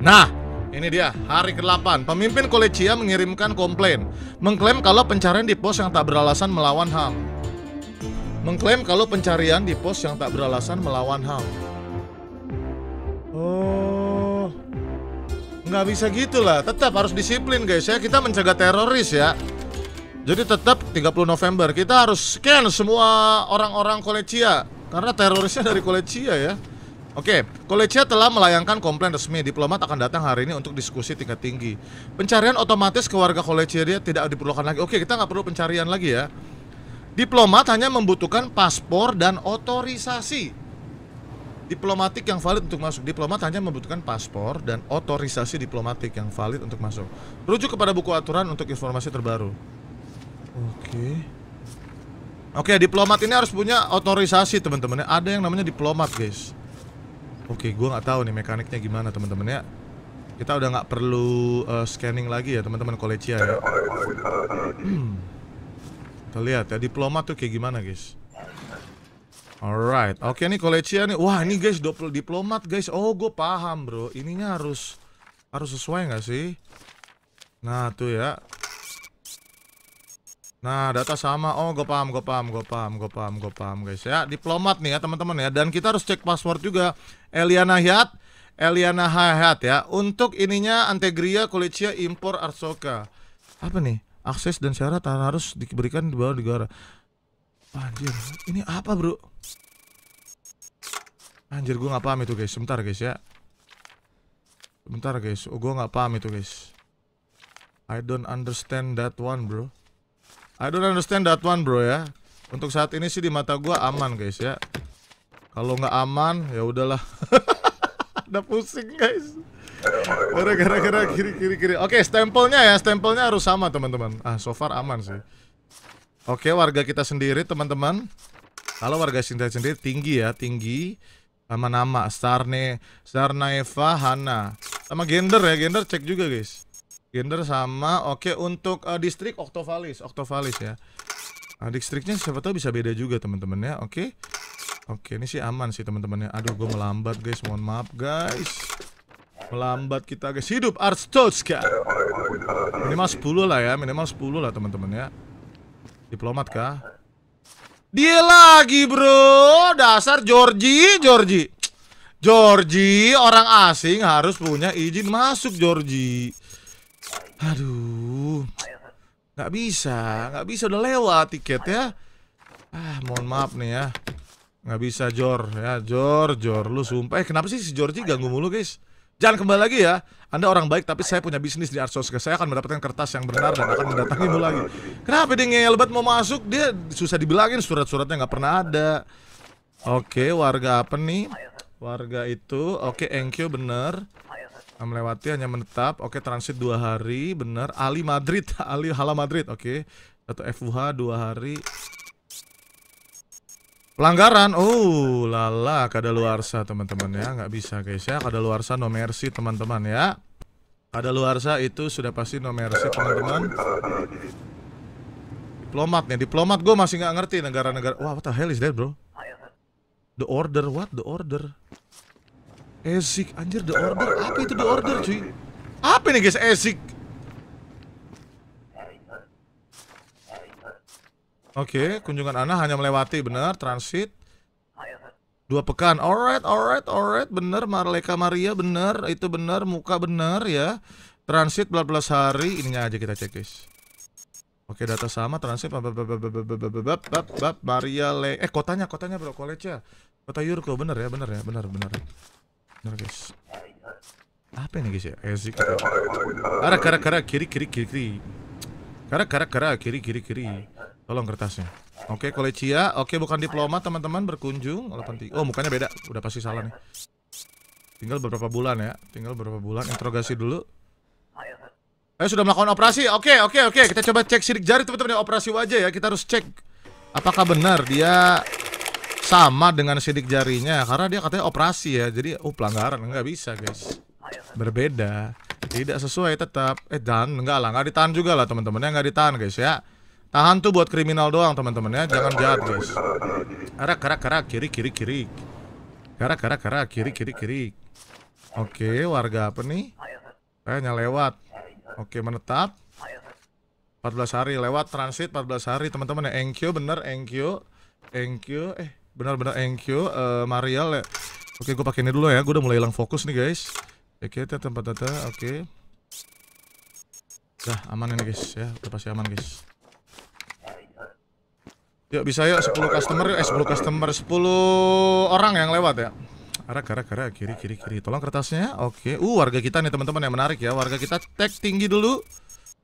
nah ini dia, hari ke-8. Pemimpin Kolecia mengirimkan komplain, mengklaim kalau pencarian di pos yang tak beralasan melawan HAM. Mengklaim kalau pencarian di pos yang tak beralasan melawan HAM. Oh. Nggak bisa gitu lah, tetap harus disiplin guys ya. Kita mencegah teroris ya. Jadi tetap 30 November kita harus scan semua orang-orang Kolecia karena terorisnya dari Kolecia ya. Oke, okay. Kolecia telah melayangkan komplain resmi. Diplomat akan datang hari ini untuk diskusi tingkat tinggi. Pencarian otomatis ke warga Kolecia dia tidak diperlukan lagi. Oke, okay, kita nggak perlu pencarian lagi ya. Diplomat hanya membutuhkan paspor dan otorisasi. Diplomatik yang valid untuk masuk. Diplomat hanya membutuhkan paspor dan otorisasi diplomatik yang valid untuk masuk. Rujuk kepada buku aturan untuk informasi terbaru. Oke. Okay. Oke, diplomat ini harus punya otorisasi, teman-teman. Ada yang namanya diplomat, guys. Oke, okay, gua nggak tahu nih mekaniknya gimana teman-teman ya. Kita udah nggak perlu uh, scanning lagi ya teman-teman kolecia ya. Hmm. Kita lihat ya diplomat tuh kayak gimana guys. Alright, oke okay, nih kolecia nih. Wah ini guys double diplomat guys. Oh gue paham bro. Ininya harus harus sesuai nggak sih? Nah tuh ya. Nah, data sama. Oh, gue paham, gue paham, gue paham, gue paham, gue paham, guys. Ya, diplomat nih ya, teman-teman ya. Dan kita harus cek password juga. Eliana Hayat, Eliana Hayat ya. Untuk ininya Antegria Kolecia Impor Arsoka. Apa nih? Akses dan syarat harus diberikan di bawah negara. Anjir, ini apa, Bro? Anjir, gue nggak paham itu, guys. Sebentar, guys ya. Sebentar, guys. Oh, gue nggak paham itu, guys. I don't understand that one, bro. I don't understand that one bro ya. Untuk saat ini sih di mata gua aman guys ya. Kalau nggak aman ya udahlah. Udah pusing guys. Gara-gara gara kiri kiri kiri. Oke, okay, stempelnya ya, stempelnya harus sama teman-teman. Ah, so far aman sih. Oke, okay, warga kita sendiri teman-teman. Kalau warga Sinta sendiri tinggi ya, tinggi. Sama nama Starne, Sarnaeva Hana. Sama gender ya, gender cek juga guys. Kinder sama oke okay, untuk uh, distrik Octovalis, Octovalis ya. Nah, distriknya siapa tahu bisa beda juga teman-teman ya. Oke. Okay? Oke, okay, ini sih aman sih teman-teman ya. Aduh, gue melambat guys, mohon maaf guys. Melambat kita guys. Hidup Arstoska. Minimal 10 lah ya, minimal 10 lah teman-teman ya. Diplomat kah? Dia lagi, Bro. Dasar Georgie, Georgie. Georgie, orang asing harus punya izin masuk Georgie. Aduh, nggak bisa, nggak bisa udah lewat tiket ya. Ah, mohon maaf nih ya, nggak bisa Jor ya, Jor, Jor, lu sumpah. Eh, kenapa sih si Jor Jorji ganggu mulu guys? Jangan kembali lagi ya. Anda orang baik tapi saya punya bisnis di Arsos. Saya akan mendapatkan kertas yang benar dan akan mendatangimu lagi. Kenapa dia ngeyel banget mau masuk? Dia susah dibilangin surat-suratnya nggak pernah ada. Oke, warga apa nih? Warga itu. Oke, Enkyo bener melewati hanya menetap. Oke, transit dua hari, benar. Ali Madrid, Ali Hala Madrid. Oke, atau FUH dua hari. Pelanggaran, oh lala, kada sa teman-teman ya, nggak bisa guys ya, kada sa no mercy teman-teman ya, kada sa itu sudah pasti no mercy teman-teman. Diplomat nih, diplomat gue masih nggak ngerti negara-negara. Wah, what the hell is that bro? The order, what the order? Esik, anjir the order. Apa itu the order, cuy? Apa ini guys, esik? Oke, okay, kunjungan Ana hanya melewati, benar, transit Dua pekan, alright, alright, alright, benar, Marleka Maria, benar, itu benar, muka benar ya Transit belas hari, ininya aja kita cek guys Oke, data sama, transit, bab, bab, bab, bab, Maria Le Eh, kotanya, kotanya bro, Kolecha Kota Yurko, bener ya, bener ya, bener, bener Bentar guys Apa ini guys ya? Ezik eh, Karak karak karak kiri kiri kiri kiri Karak karak karak kiri kiri kiri Tolong kertasnya Oke okay, kolecia ya. Oke okay, bukan diplomat, teman-teman berkunjung Oh mukanya beda Udah pasti salah nih Tinggal beberapa bulan ya Tinggal beberapa bulan Interogasi dulu Eh sudah melakukan operasi Oke okay, oke okay, oke okay. Kita coba cek sidik jari teman-teman Operasi wajah ya Kita harus cek Apakah benar dia sama dengan sidik jarinya karena dia katanya operasi ya jadi oh pelanggaran nggak bisa guys berbeda tidak sesuai tetap eh dan enggak lah nggak ditahan juga lah teman-temannya nggak ditahan guys ya tahan tuh buat kriminal doang teman-temannya jangan jahat guys kara kara kara kiri kiri kiri kara kara kara kiri kiri kiri oke warga apa nih kayaknya lewat oke menetap 14 hari lewat transit 14 hari teman-teman ya you bener thank you eh Benar-benar thank you uh, eh, Maria ya. Oke, gue pakai ini dulu ya. Gue udah mulai hilang fokus nih, guys. Oke, kita tempat data. Oke. Dah, aman ini, guys ya. Udah pasti aman, guys. Yuk, bisa yuk 10 customer yuk. Eh, 10 customer, 10 orang yang lewat ya. Arah, arah, arah, kiri, kiri, kiri. Tolong kertasnya. Ya. Oke. Uh, warga kita nih, teman-teman yang menarik ya. Warga kita tag tinggi dulu.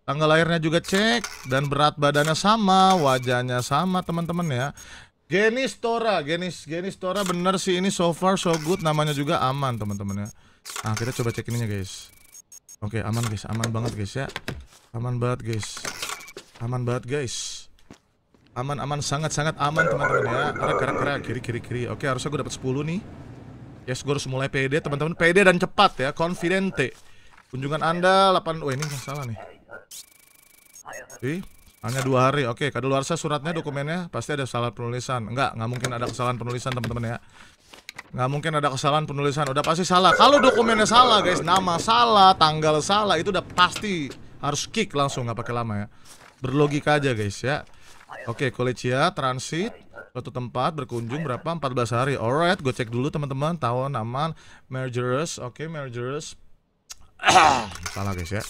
Tanggal lahirnya juga cek dan berat badannya sama, wajahnya sama, teman-teman ya. Genis Tora, Genis Genis Tora bener sih ini so far so good namanya juga aman teman-teman ya. Nah, kita coba cek ininya guys. Oke aman guys, aman banget guys ya. Aman banget guys. Aman banget guys. Aman aman sangat sangat aman teman-teman ya. Keren keren keren kiri kiri kiri. Oke harusnya gue dapat 10 nih. Yes gue harus mulai PD teman-teman. PD dan cepat ya, confidente. Kunjungan anda 8 Wah ini salah nih. Okay. Hanya dua hari. Oke, kadaluarsa suratnya dokumennya pasti ada kesalahan penulisan. Enggak, nggak mungkin ada kesalahan penulisan teman-teman ya. Nggak mungkin ada kesalahan penulisan. Udah pasti salah. Kalau dokumennya salah, guys, nama salah, tanggal salah, itu udah pasti harus kick langsung nggak pakai lama ya. Berlogika aja, guys ya. Oke, Kolecia transit suatu tempat berkunjung berapa? 14 hari. Alright, gue cek dulu teman-teman. Tahun aman. mergers, Oke, okay, mergers. salah guys ya.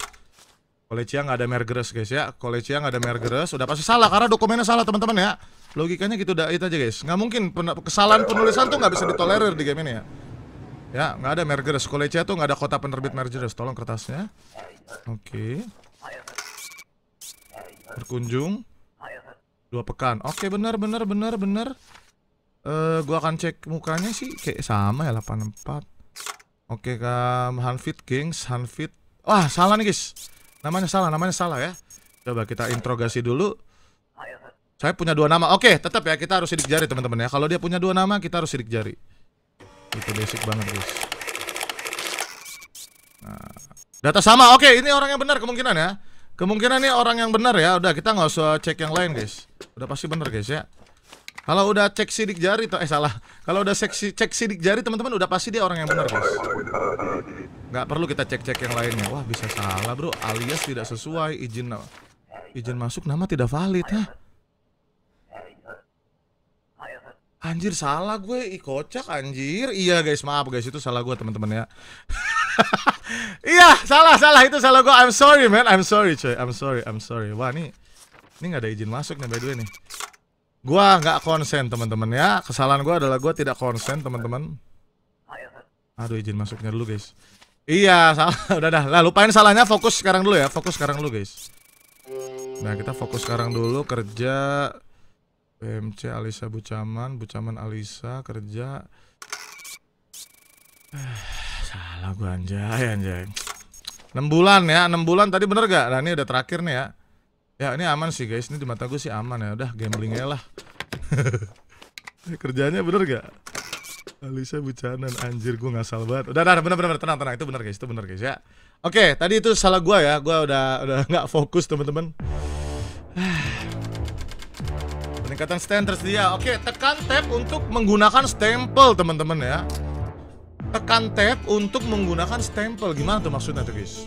College yang ada Mergeres guys ya. College yang ada Mergeres udah pasti salah karena dokumennya salah teman-teman ya. Logikanya gitu dah itu aja guys. Nggak mungkin kesalahan penulisan tuh nggak bisa ditolerir di game ini ya. Ya, nggak ada Mergeres. College tuh nggak ada kota penerbit Mergeres. Tolong kertasnya. Oke. Okay. Berkunjung dua pekan. Oke, okay, benar benar benar benar. Eh, uh, gua akan cek mukanya sih kayak sama ya 84. Oke, okay, Kam Hanfit, Kings Hanfit. Wah, salah nih, guys. Namanya salah, namanya salah ya. Coba kita interogasi dulu. Saya punya dua nama. Oke, tetap ya kita harus sidik jari teman-teman ya. Kalau dia punya dua nama, kita harus sidik jari. Itu basic banget, guys. Nah, data sama. Oke, ini orang yang benar kemungkinan ya. Kemungkinan ini orang yang benar ya. Udah, kita nggak usah cek yang lain, guys. Udah pasti benar, guys ya. Kalau udah cek sidik jari eh salah. Kalau udah seksi, cek sidik jari, teman-teman udah pasti dia orang yang benar, guys nggak perlu kita cek-cek yang lainnya wah bisa salah bro alias tidak sesuai izin izin masuk nama tidak valid ya anjir salah gue Ih, kocak anjir iya guys maaf guys itu salah gue teman-teman ya iya salah salah itu salah gue I'm sorry man I'm sorry coy I'm sorry I'm sorry wah nih ini nggak ada izin masuk nih by the way nih Gua nggak konsen teman-teman ya kesalahan gue adalah gue tidak konsen teman-teman aduh izin masuknya dulu guys Iya, salah. Udah dah. Lah, lupain salahnya, fokus sekarang dulu ya. Fokus sekarang dulu, guys. Nah, kita fokus sekarang dulu kerja BMC Alisa Bucaman, Bucaman Alisa kerja. Eh, salah gua anjay, anjay. 6 bulan ya, 6 bulan tadi bener gak? Nah, ini udah terakhir nih ya. Ya, ini aman sih, guys. Ini di mata gua sih aman ya. Udah gamblingnya lah. Kerjanya bener gak? Alisa bucanan anjir gue ngasal banget. Udah, udah bener bener tenang tenang itu bener guys, itu bener guys ya. Oke, tadi itu salah gue ya. Gue udah udah nggak fokus teman-teman. Peningkatan stand tersedia. Oke, tekan tab untuk menggunakan stempel teman-teman ya. Tekan tab untuk menggunakan stempel. Gimana tuh maksudnya tuh guys?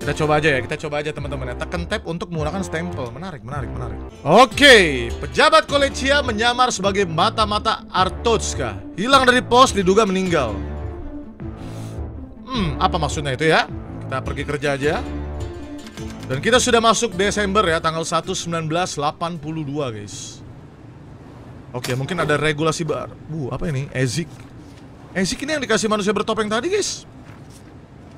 Kita coba aja ya, kita coba aja teman-teman ya. Tekan tab untuk menggunakan stempel. Menarik, menarik, menarik. Oke, pejabat Kolecia menyamar sebagai mata-mata Artotska. Hilang dari pos diduga meninggal. Hmm, apa maksudnya itu ya? Kita pergi kerja aja. Dan kita sudah masuk Desember ya, tanggal 1 1982, guys. Oke, mungkin ada regulasi baru. Bu, apa ini? Ezik. Ezik ini yang dikasih manusia bertopeng tadi, guys.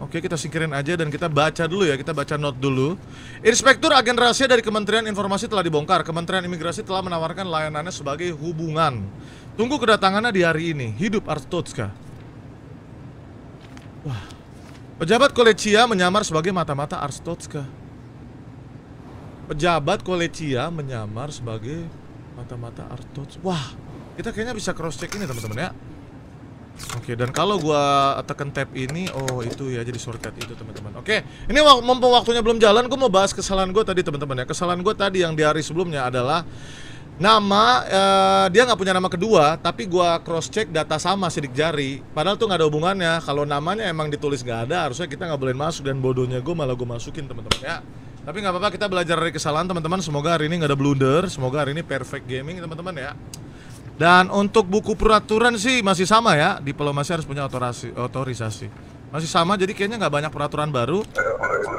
Oke, kita singkirin aja dan kita baca dulu ya. Kita baca note dulu. Inspektur agen rahasia dari Kementerian Informasi telah dibongkar. Kementerian Imigrasi telah menawarkan layanannya sebagai hubungan. Tunggu kedatangannya di hari ini. Hidup Artotska. Wah. Pejabat Kolecia menyamar sebagai mata-mata Arstotska. Pejabat Kolecia menyamar sebagai mata-mata Arstotska. Wah, kita kayaknya bisa cross check ini teman-teman ya. Oke, okay, dan kalau gua tekan tab ini, oh itu ya jadi shortcut itu teman-teman. Oke, okay, ini wak mumpung waktunya belum jalan, gua mau bahas kesalahan gua tadi teman-teman ya. Kesalahan gua tadi yang di hari sebelumnya adalah nama uh, dia nggak punya nama kedua, tapi gua cross check data sama sidik jari. Padahal tuh nggak ada hubungannya. Kalau namanya emang ditulis nggak ada, harusnya kita nggak boleh masuk dan bodohnya gua malah gua masukin teman-teman ya. Tapi nggak apa-apa, kita belajar dari kesalahan teman-teman. Semoga hari ini nggak ada blunder, semoga hari ini perfect gaming teman-teman ya. Dan untuk buku peraturan sih masih sama ya, diplomasi harus punya otorasi, otorisasi. Masih sama, jadi kayaknya nggak banyak peraturan baru.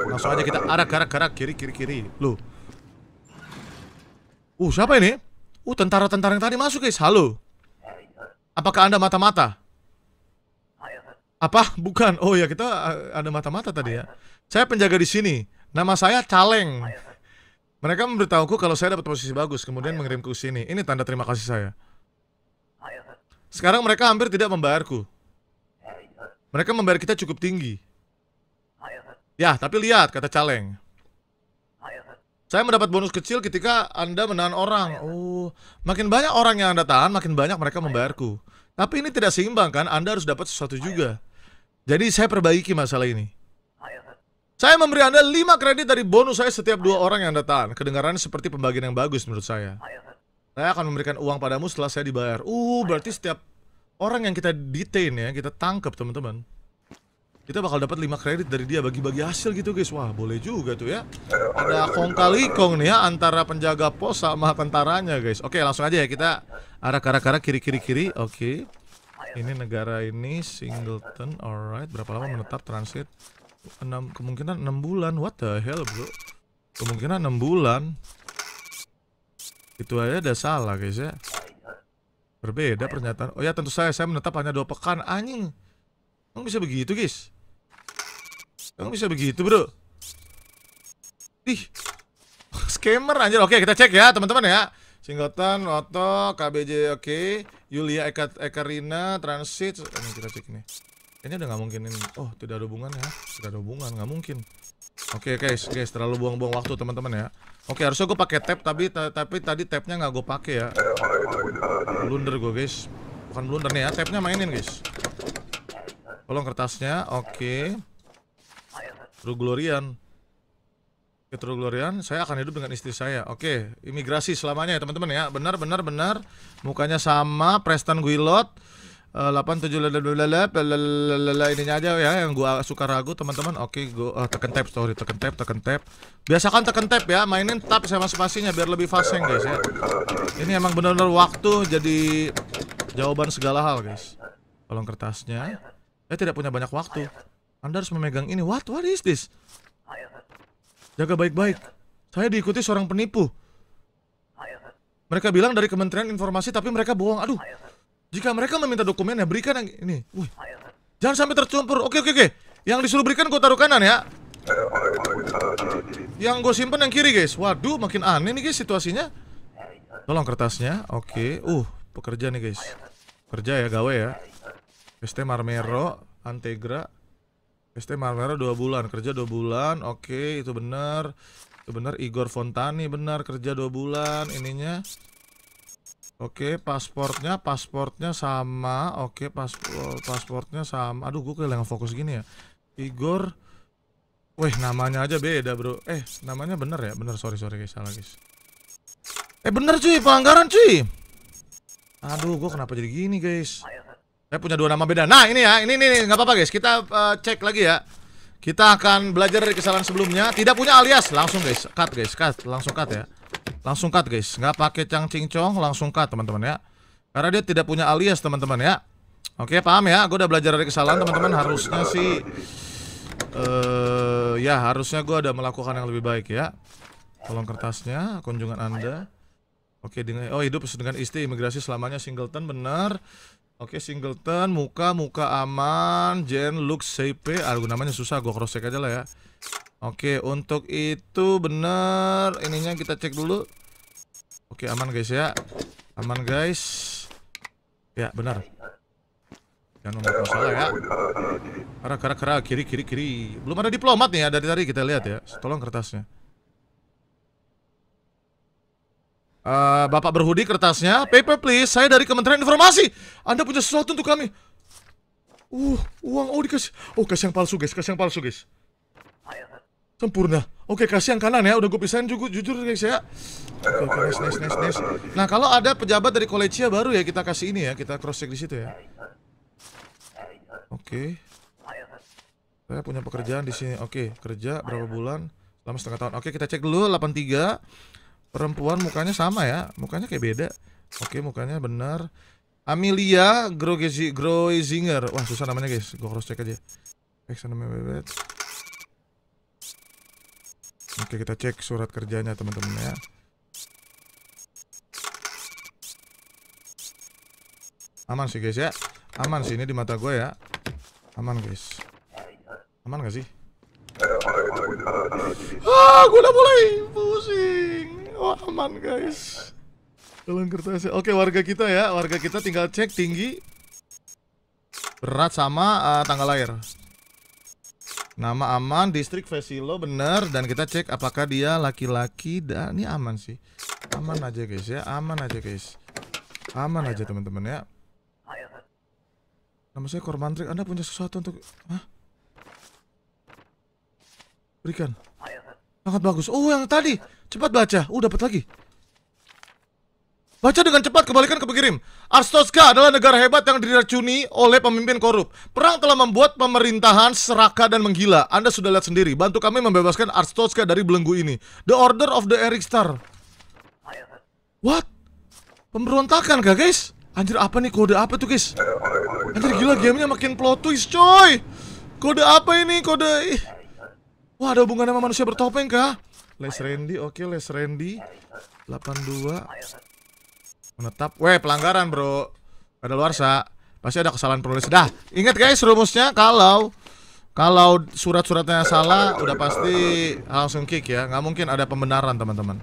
Langsung aja kita arak-arak-arak kiri-kiri-kiri. Loh. Uh, siapa ini? Uh, tentara-tentara yang tadi masuk guys, halo. Apakah anda mata-mata? Apa? Bukan. Oh ya, kita eh, ada mata-mata tadi ya. Saya penjaga di sini. Nama saya Caleng. Mereka memberitahuku kalau saya dapat posisi bagus, kemudian mengirimku ke sini. Ini tanda terima kasih saya. Sekarang mereka hampir tidak membayarku. Mereka membayar kita cukup tinggi. Ya, tapi lihat, kata Caleng. Saya mendapat bonus kecil ketika Anda menahan orang. Oh, makin banyak orang yang Anda tahan, makin banyak mereka membayarku. Tapi ini tidak seimbang kan? Anda harus dapat sesuatu juga. Jadi saya perbaiki masalah ini. Saya memberi Anda 5 kredit dari bonus saya setiap dua orang yang Anda tahan. Kedengarannya seperti pembagian yang bagus menurut saya. Saya akan memberikan uang padamu setelah saya dibayar. Uh, berarti setiap orang yang kita detain ya, kita tangkap teman-teman. Kita bakal dapat 5 kredit dari dia bagi-bagi hasil gitu guys. Wah, boleh juga tuh ya. Ada kong kali kong nih ya antara penjaga pos sama tentaranya guys. Oke, langsung aja ya kita arah ke arah kiri kiri kiri. Oke. Ini negara ini Singleton. Alright, berapa lama menetap transit? 6 kemungkinan 6 bulan. What the hell, bro? Kemungkinan 6 bulan. Itu aja udah salah guys ya Berbeda pernyataan Oh ya tentu saya saya menetap hanya dua pekan Anjing emang bisa begitu guys emang bisa begitu bro Ih Scammer anjir Oke kita cek ya teman-teman ya Singgotan, Oto, KBJ, oke Yulia Eka, Ekarina, Transit Ini kita cek nih Ini udah nggak mungkin ini Oh tidak ada hubungan ya Tidak ada hubungan, nggak mungkin Oke okay, guys, guys terlalu buang-buang waktu teman-teman ya. Oke okay, harusnya gue pakai tap tapi tapi tadi tapnya nggak gue pakai ya. Blunder gue guys, bukan blunder nih ya, Tapnya mainin guys. Tolong kertasnya, oke. Okay. True Glorian. okay, True Glorian, saya akan hidup dengan istri saya. Oke, okay, imigrasi selamanya ya teman-teman ya. Benar, benar, benar. Mukanya sama, Preston Guilot delapan tujuh lele ininya aja ya yang gua suka ragu teman-teman oke gua uh, tekan tap sorry tekan teken tekan tap biasakan tekan tap ya mainin tap sama spasinya biar lebih fast guys ya ini emang benar benar waktu jadi jawaban segala hal guys kolong kertasnya saya tidak punya banyak waktu anda harus memegang ini what what is this jaga baik-baik saya diikuti seorang penipu mereka bilang dari Kementerian Informasi tapi mereka bohong aduh jika mereka meminta dokumen ya berikan yang ini. Wih. Jangan sampai tercampur. Oke oke oke. Yang disuruh berikan gue taruh kanan ya. Yang gue simpen yang kiri guys. Waduh makin aneh nih guys situasinya. Tolong kertasnya. Oke. Uh pekerja nih guys. Kerja ya gawe ya. ST Marmero, Antegra. ST Marmero dua bulan, kerja dua bulan. Oke, itu benar. Itu benar Igor Fontani benar kerja dua bulan ininya. Oke, okay, pasportnya, pasportnya sama. Oke, okay, paspor, pasportnya sama. Aduh, gue kayak lagi fokus gini ya. Igor, weh namanya aja beda bro. Eh, namanya bener ya, bener. Sorry sorry guys, salah guys. Eh bener cuy, pelanggaran cuy. Aduh, gue kenapa jadi gini guys? Saya punya dua nama beda. Nah ini ya, ini ini nggak apa-apa guys. Kita uh, cek lagi ya. Kita akan belajar dari kesalahan sebelumnya. Tidak punya alias, langsung guys, cut guys, cut, langsung cut ya. Langsung cut guys, nggak pakai cang cincong, langsung cut teman-teman ya. Karena dia tidak punya alias teman-teman ya. Oke paham ya, gue udah belajar dari kesalahan teman-teman. Harusnya sih, uh, ya harusnya gue udah melakukan yang lebih baik ya. Tolong kertasnya, kunjungan anda. Oke, dengan oh hidup dengan istri imigrasi selamanya singleton benar. Oke, singleton, muka muka aman, Jen, look, CP. Aduh namanya susah, gue cross check aja lah ya. Oke, untuk itu benar ininya kita cek dulu. Oke, aman guys ya. Aman guys. Ya, benar. Jangan membuat masalah ya. Kara, kara, kara, kiri, kiri, kiri. Belum ada diplomat nih ya dari tadi kita lihat ya. Tolong kertasnya. Uh, Bapak berhudi kertasnya. Paper please. Saya dari Kementerian Informasi. Anda punya sesuatu untuk kami. Uh, uang. Oh dikasih. Oh, kasih yang palsu guys. Kasih yang palsu guys. Sempurna. Oke, kasih yang kanan ya. Udah gue pisahin juga jujur guys ya. Oke, oke, nice, nice, nice, nice. Nah, kalau ada pejabat dari Kolecia baru ya kita kasih ini ya. Kita cross check di situ ya. Oke. Saya punya pekerjaan di sini. Oke, kerja berapa bulan? Lama setengah tahun. Oke, kita cek dulu 83. Perempuan mukanya sama ya. Mukanya kayak beda. Oke, mukanya benar. Amelia Groezinger. Wah, susah namanya guys. Gue cross check aja. bebet. Oke, kita cek surat kerjanya teman-teman ya. Aman sih guys ya. Aman sih ini di mata gue ya. Aman guys. Aman gak sih? Ah, gue udah mulai pusing. Oh, aman guys. Tolong kertasnya. Oke, warga kita ya. Warga kita tinggal cek tinggi, berat sama uh, tanggal lahir. Nama aman, distrik Vesilo bener dan kita cek apakah dia laki-laki dan ini aman sih. Aman aja guys ya, aman aja guys. Aman aja teman-teman ya. Nama saya Kormantrik, Anda punya sesuatu untuk Hah? Berikan. Sangat bagus. Oh, yang tadi. Cepat baca. Uh, dapat lagi. Baca dengan cepat kebalikan ke pengirim. Arstoska adalah negara hebat yang diracuni oleh pemimpin korup. Perang telah membuat pemerintahan seraka dan menggila. Anda sudah lihat sendiri. Bantu kami membebaskan Arstoska dari belenggu ini. The Order of the Eric Star. What? Pemberontakan kah guys? Anjir apa nih kode apa tuh guys? Anjir gila gamenya makin plot twist coy. Kode apa ini? Kode... Wah ada hubungannya sama manusia bertopeng kah? Les Randy, oke okay, Les Randy 82 Menetap. Weh, pelanggaran, Bro. Ada luar sa. Pasti ada kesalahan penulis. Dah, ingat guys rumusnya kalau kalau surat-suratnya salah udah pasti langsung kick ya. Nggak mungkin ada pembenaran, teman-teman.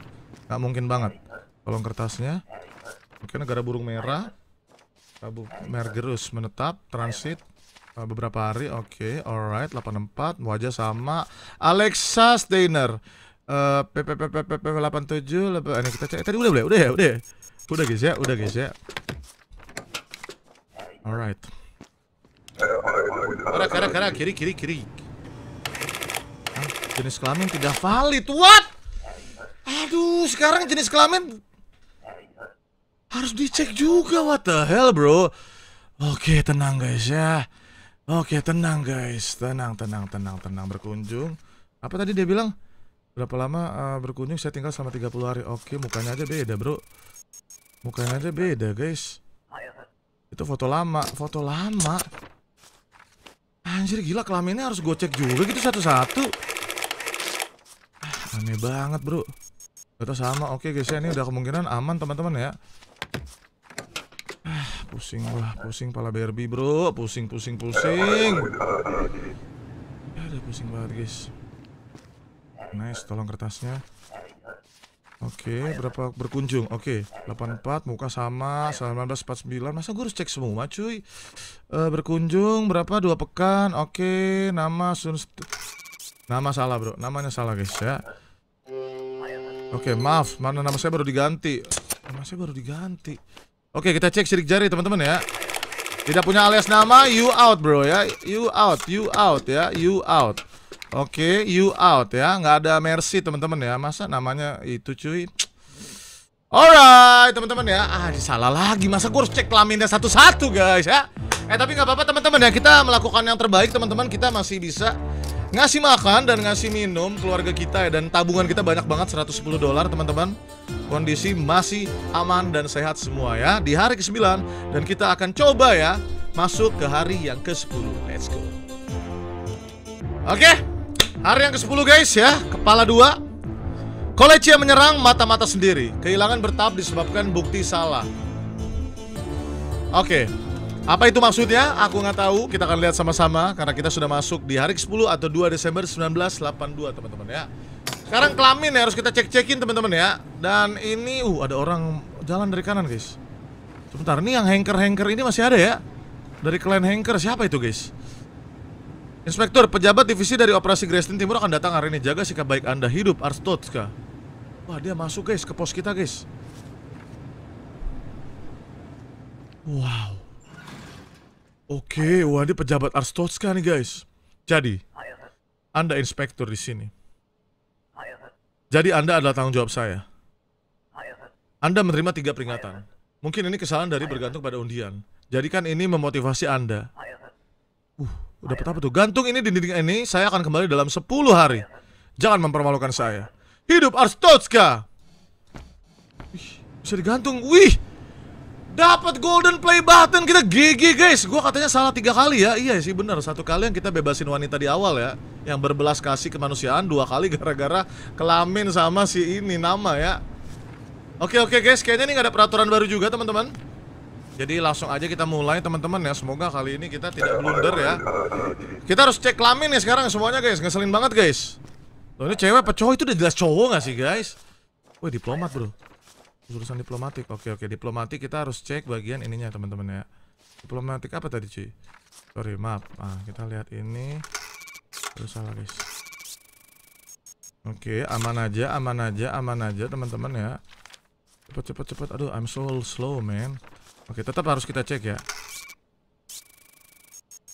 Nggak mungkin banget. Kolom kertasnya. Mungkin negara burung merah. Abu Mergerus menetap transit uh, beberapa hari. Oke, okay. alright 84 wajah sama Alexa Steiner. Eh uh, PPPPP 87 lebih ini kita cek. Eh, tadi udah udah ya? udah udah. Ya? Udah guys ya, udah guys ya. Alright. Kara, kara, kara, kiri, kiri, kiri. Hah, jenis kelamin tidak valid. What? Aduh, sekarang jenis kelamin harus dicek juga. What the hell, bro? Oke, tenang guys ya. Oke, tenang guys. Tenang, tenang, tenang, tenang berkunjung. Apa tadi dia bilang? Berapa lama uh, berkunjung? Saya tinggal selama 30 hari. Oke, mukanya aja beda, bro. Mukanya aja beda guys Itu foto lama Foto lama Anjir gila kelaminnya harus gue cek juga gitu satu-satu ah, Aneh banget bro Foto sama Oke guys ya ini udah kemungkinan aman teman-teman ya ah, Pusing lah Pusing pala Barbie bro Pusing pusing pusing Ya udah pusing banget guys Nice tolong kertasnya Oke, okay, berapa berkunjung? Oke, okay, 84 muka sama 1949. Masa gue harus cek semua, cuy? Uh, berkunjung berapa? Dua pekan. Oke, okay, nama Sun Nama salah, Bro. Namanya salah, guys, ya. Oke, okay, maaf. Mana nama saya baru diganti. Nama saya baru diganti. Oke, okay, kita cek sidik jari, teman-teman ya. Tidak punya alias nama, you out, Bro ya. You out, you out ya, you out. Oke, okay, you out ya. Nggak ada mercy teman-teman ya. Masa namanya itu cuy. Alright, teman-teman ya. Ah, salah lagi. Masa gue harus cek kelaminnya satu-satu, guys ya. Eh, tapi nggak apa-apa teman-teman ya. Kita melakukan yang terbaik, teman-teman. Kita masih bisa ngasih makan dan ngasih minum keluarga kita ya dan tabungan kita banyak banget 110 dolar, teman-teman. Kondisi masih aman dan sehat semua ya di hari ke-9 dan kita akan coba ya masuk ke hari yang ke-10. Let's go. Oke. Okay? Hari yang ke-10 guys ya, kepala dua. Kolechia menyerang mata-mata sendiri. Kehilangan bertahap disebabkan bukti salah. Oke. Okay. Apa itu maksudnya? Aku nggak tahu. Kita akan lihat sama-sama karena kita sudah masuk di hari ke-10 atau 2 Desember 1982, teman-teman ya. Sekarang kelamin ya, harus kita cek-cekin teman-teman ya. Dan ini uh ada orang jalan dari kanan, guys. Sebentar, nih yang hengker-hengker ini masih ada ya? Dari klan hengker siapa itu, guys? Inspektur, pejabat divisi dari operasi Grestin Timur akan datang hari ini. Jaga sikap baik Anda. Hidup Arstotska. Wah, dia masuk guys ke pos kita guys. Wow. Oke, okay. wah ini pejabat Arstotska nih guys. Jadi, Anda inspektur di sini. Jadi Anda adalah tanggung jawab saya. Anda menerima tiga peringatan. Mungkin ini kesalahan dari bergantung pada undian. Jadikan ini memotivasi Anda Uh, udah apa tuh? Gantung ini di dinding ini, saya akan kembali dalam 10 hari. Jangan mempermalukan saya. Hidup Arstotska! Wih, bisa digantung. Wih! Dapat golden play button kita GG guys. Gua katanya salah tiga kali ya. Iya sih benar. Satu kali yang kita bebasin wanita di awal ya, yang berbelas kasih kemanusiaan. Dua kali gara-gara kelamin sama si ini nama ya. Oke oke guys, kayaknya ini gak ada peraturan baru juga teman-teman. Jadi langsung aja kita mulai teman-teman ya. Semoga kali ini kita tidak blunder ya. Kita harus cek lamin ya sekarang semuanya guys. Ngeselin banget guys. Loh ini cewek apa cowok itu udah jelas cowok gak sih guys? Woi diplomat bro. urusan diplomatik. Oke oke diplomatik kita harus cek bagian ininya teman-teman ya. Diplomatik apa tadi cuy? Sorry maaf. Nah, kita lihat ini. Terus salah guys. Oke aman aja aman aja aman aja teman-teman ya. Cepet cepet cepet. Aduh I'm so slow man. Oke, tetap harus kita cek ya.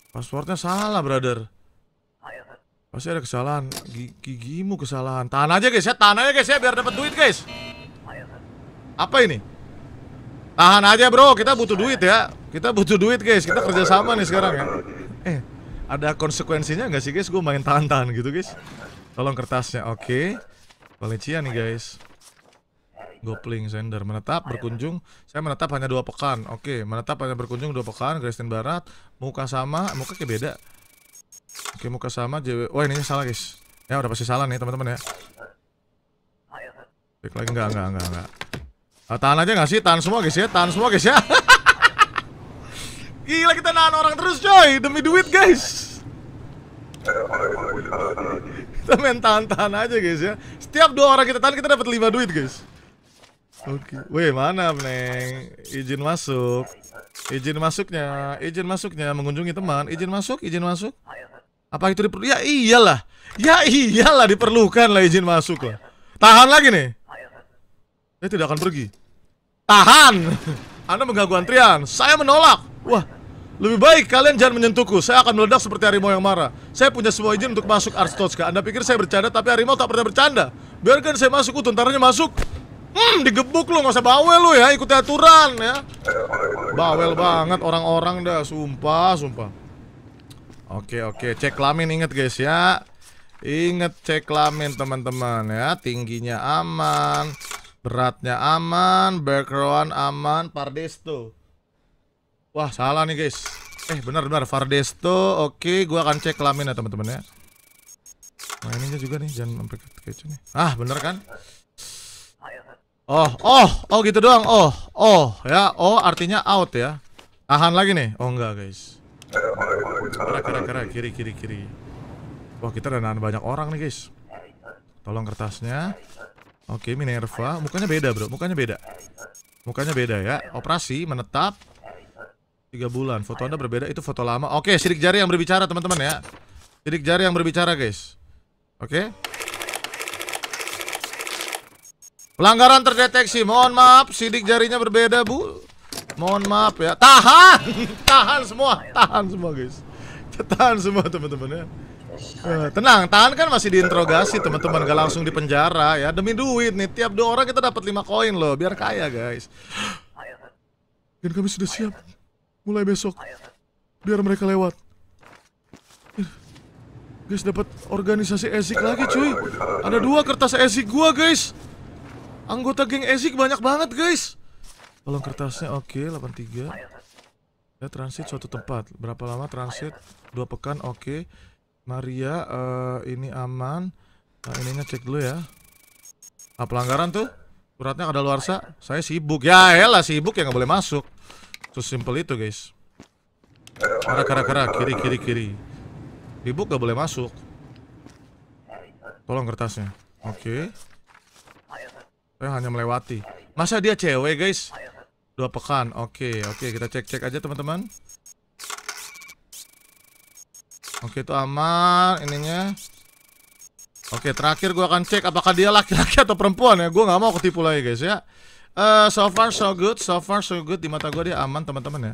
Passwordnya salah, brother. Pasti ada kesalahan. G gigimu kesalahan. Tahan aja guys ya, tahan aja guys ya biar dapat duit guys. Apa ini? Tahan aja bro, kita butuh duit ya. Kita butuh duit guys, kita kerjasama nih sekarang ya. Eh, ada konsekuensinya nggak sih guys? Gue main tahan-tahan gitu guys. Tolong kertasnya, oke. Okay. Valencia nih guys. Gopling Sender menetap berkunjung. Saya menetap hanya dua pekan. Oke, menetap hanya berkunjung dua pekan. Kristen Barat muka sama, muka kayak beda. Oke, muka sama. JW. Wah, oh, ini salah guys. Ya udah pasti salah nih teman-teman ya. Klik lagi enggak enggak enggak enggak. Ah, tahan aja nggak sih? Tahan semua guys ya, tahan semua guys ya. Gila kita nahan orang terus coy demi duit guys. kita main tahan-tahan aja guys ya. Setiap dua orang kita tahan kita dapat lima duit guys. Oke. Okay. Wih, mana, Neng? Izin masuk. Izin masuknya, izin masuknya mengunjungi teman. Izin masuk, izin masuk. Apa itu diperlukan? Ya iyalah. Ya iyalah diperlukan lah izin masuk lah. Tahan lagi nih. Saya tidak akan pergi. Tahan. Anda mengganggu antrian. Saya menolak. Wah, lebih baik kalian jangan menyentuhku. Saya akan meledak seperti harimau yang marah. Saya punya semua izin untuk masuk Arstotska. Anda pikir saya bercanda tapi harimau tak pernah bercanda. Biarkan saya masuk, tentaranya masuk. Hmm, digebuk lu, nggak usah bawel lo ya, ikuti aturan ya. Bawel banget orang-orang dah, sumpah, sumpah. Oke, oke, cek kelamin inget guys ya. Ingat cek kelamin teman-teman ya, tingginya aman, beratnya aman, background aman, Pardesto. Wah, salah nih guys. Eh, benar-benar Fardesto. Oke, gua akan cek kelamin ya teman-teman ya. Mainnya nah, juga nih, jangan sampai kecil-kecil nih. Ah, bener kan? Oh, oh, oh gitu doang. Oh, oh ya, oh artinya out ya. Tahan lagi nih. Oh enggak, guys. Kera kera kera kiri kiri kiri. Wah, kita udah nahan banyak orang nih, guys. Tolong kertasnya. Oke, Minerva. Mukanya beda, Bro. Mukanya beda. Mukanya beda ya. Operasi menetap tiga bulan. Foto Anda berbeda, itu foto lama. Oke, sidik jari yang berbicara, teman-teman ya. Sidik jari yang berbicara, guys. Oke. Pelanggaran terdeteksi. Mohon maaf, sidik jarinya berbeda, Bu. Mohon maaf ya. Tahan, tahan semua, tahan semua, guys. Tahan semua, teman-teman ya. Eh, tenang, tahan kan masih diinterogasi, teman-teman. Gak langsung di penjara ya. Demi duit nih, tiap dua orang kita dapat lima koin loh, biar kaya, guys. Dan kami sudah siap. Mulai besok. Biar mereka lewat. Eh, guys, dapat organisasi esik lagi, cuy. Ada dua kertas esik gua, guys. Anggota geng Ezik banyak banget, guys. Tolong kertasnya oke, okay, 83. Ya, transit suatu tempat. Berapa lama transit? Dua pekan, oke. Okay. Maria, uh, ini aman. Nah, ininya cek dulu ya. Nah, pelanggaran tuh. Suratnya ada luar sa. Saya sibuk. Ya elah, sibuk ya nggak boleh masuk. Terus simple itu, guys. Kara, kara, kara. Kiri, kiri, kiri. Sibuk nggak boleh masuk. Tolong kertasnya. Oke. Okay. Saya eh, hanya melewati. Masa dia cewek, guys? Dua pekan. Oke, okay, oke, okay, kita cek-cek aja, teman-teman. Oke, okay, itu aman ininya. Oke, terakhir gua akan cek apakah dia laki-laki atau perempuan ya. Gua nggak mau ketipu lagi, guys ya. Uh, so far so good, so far so good di mata gua dia aman, teman-teman ya.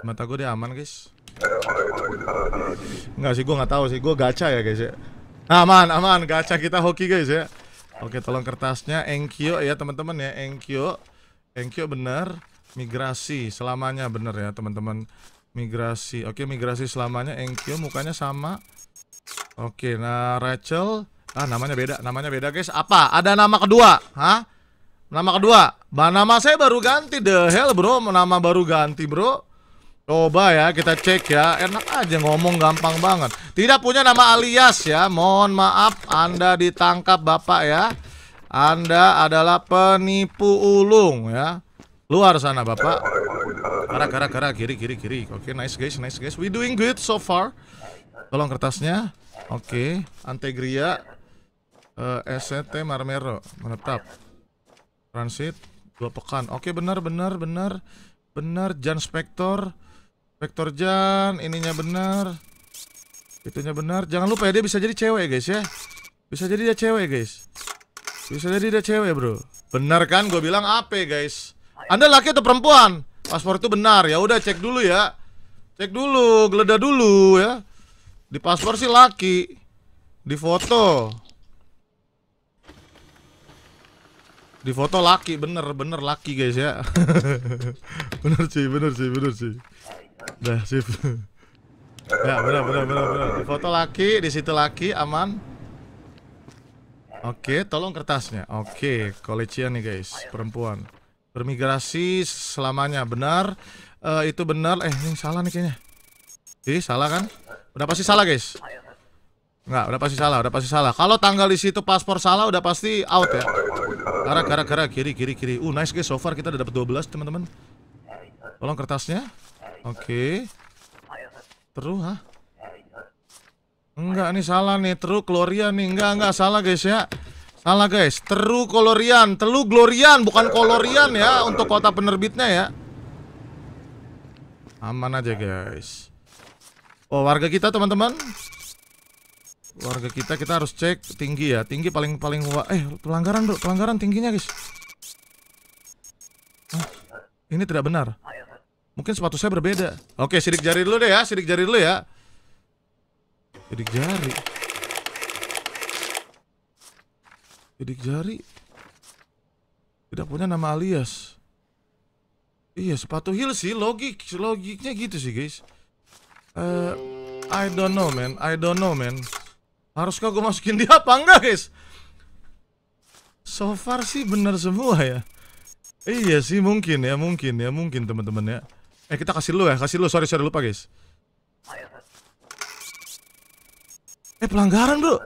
Di mata gua dia aman, guys. Enggak sih, gua nggak tahu sih. Gua gacha ya, guys ya. Aman, aman, gacha kita hoki, guys ya. Oke, tolong kertasnya Engkyo ya teman-teman ya, Engkyo. Engkyo benar, migrasi selamanya benar ya teman-teman. Migrasi. Oke, migrasi selamanya Engkyo mukanya sama. Oke, nah Rachel, ah namanya beda, namanya beda guys. Apa? Ada nama kedua? Hah? Nama kedua? Bah, nama saya baru ganti the hell, Bro. Nama baru ganti, Bro. Coba ya kita cek ya Enak aja ngomong gampang banget Tidak punya nama alias ya Mohon maaf Anda ditangkap bapak ya Anda adalah penipu ulung ya Luar sana bapak Gara gara kara kiri kiri kiri Oke okay, nice guys nice guys We doing good so far Tolong kertasnya Oke okay. Antegria uh, eh, SCT Marmero Menetap Transit Dua pekan Oke okay, benar benar benar Benar Jan Spector Vektor Jan, ininya benar. Itunya benar. Jangan lupa ya dia bisa jadi cewek, guys ya. Bisa jadi dia cewek, guys. Bisa jadi dia cewek, Bro. Benar kan gue bilang apa, guys? Anda laki atau perempuan? Paspor itu benar. Ya udah cek dulu ya. Cek dulu, geledah dulu ya. Di paspor sih laki. Di foto. Di foto laki, bener, bener laki guys ya. bener sih, bener sih, bener sih. Dah sip. ya benar benar benar benar. foto laki, di situ laki, aman. Oke, okay, tolong kertasnya. Oke, okay, kolecian nih guys, perempuan. Bermigrasi selamanya benar. Uh, itu benar. Eh, ini salah nih kayaknya. Ih, salah kan? Udah pasti salah guys. Enggak, udah pasti salah, udah pasti salah. Kalau tanggal di situ paspor salah udah pasti out ya. Gara gara gara kiri kiri kiri. Uh, nice guys, so far kita udah dapat 12, teman-teman. Tolong kertasnya. Oke. Okay. Teru, hah? Enggak, nih salah nih. Teru Glorian nih. Enggak, enggak salah guys ya. Salah guys. Teru Kolorian, Telu Glorian bukan Kolorian ya untuk kota penerbitnya ya. Aman aja guys. Oh, warga kita teman-teman. Warga kita kita harus cek tinggi ya. Tinggi paling paling Eh, pelanggaran, Bro. Pelanggaran tingginya, guys. Hah? Ini tidak benar. Mungkin sepatu saya berbeda. Oke, sidik jari dulu deh ya, sidik jari dulu ya. Sidik jari. Sidik jari. Tidak punya nama alias. Iya, sepatu heel sih, logik logiknya gitu sih, guys. Uh, I don't know, man. I don't know, man. Haruskah gue masukin dia apa enggak, guys? So far sih benar semua ya. Iya sih mungkin ya, mungkin ya, mungkin teman-teman ya. Eh kita kasih lu ya, kasih lu. Sorry sorry lupa guys. Eh pelanggaran bro.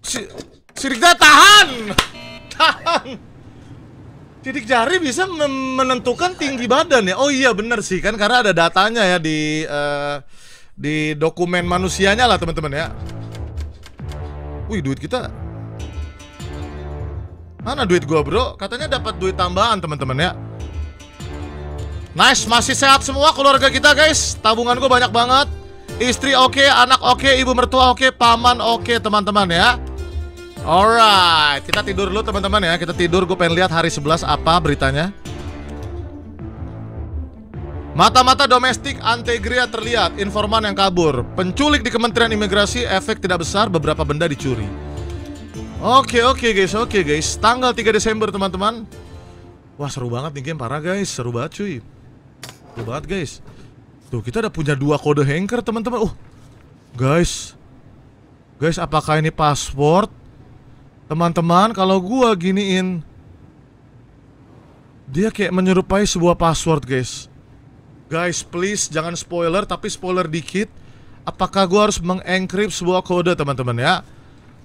Si tahan, tahan. Sidik jari bisa menentukan tinggi badan ya. Oh iya bener sih kan karena ada datanya ya di uh, di dokumen manusianya lah teman-teman ya. Wih duit kita mana duit gua bro? Katanya dapat duit tambahan teman-teman ya. Nice, masih sehat semua keluarga kita guys Tabungan gue banyak banget Istri oke, okay, anak oke, okay, ibu mertua oke, okay, paman oke okay, teman-teman ya Alright, kita tidur dulu teman-teman ya Kita tidur, gue pengen lihat hari 11 apa beritanya Mata-mata domestik Antegria terlihat Informan yang kabur Penculik di Kementerian Imigrasi efek tidak besar Beberapa benda dicuri Oke, okay, oke okay, guys, oke okay, guys Tanggal 3 Desember teman-teman Wah seru banget nih game, parah guys Seru banget cuy Tuh banget guys Tuh kita udah punya dua kode hanker teman-teman Uh Guys Guys apakah ini password Teman-teman kalau gua giniin Dia kayak menyerupai sebuah password guys Guys please jangan spoiler tapi spoiler dikit Apakah gua harus mengenkrip sebuah kode teman-teman ya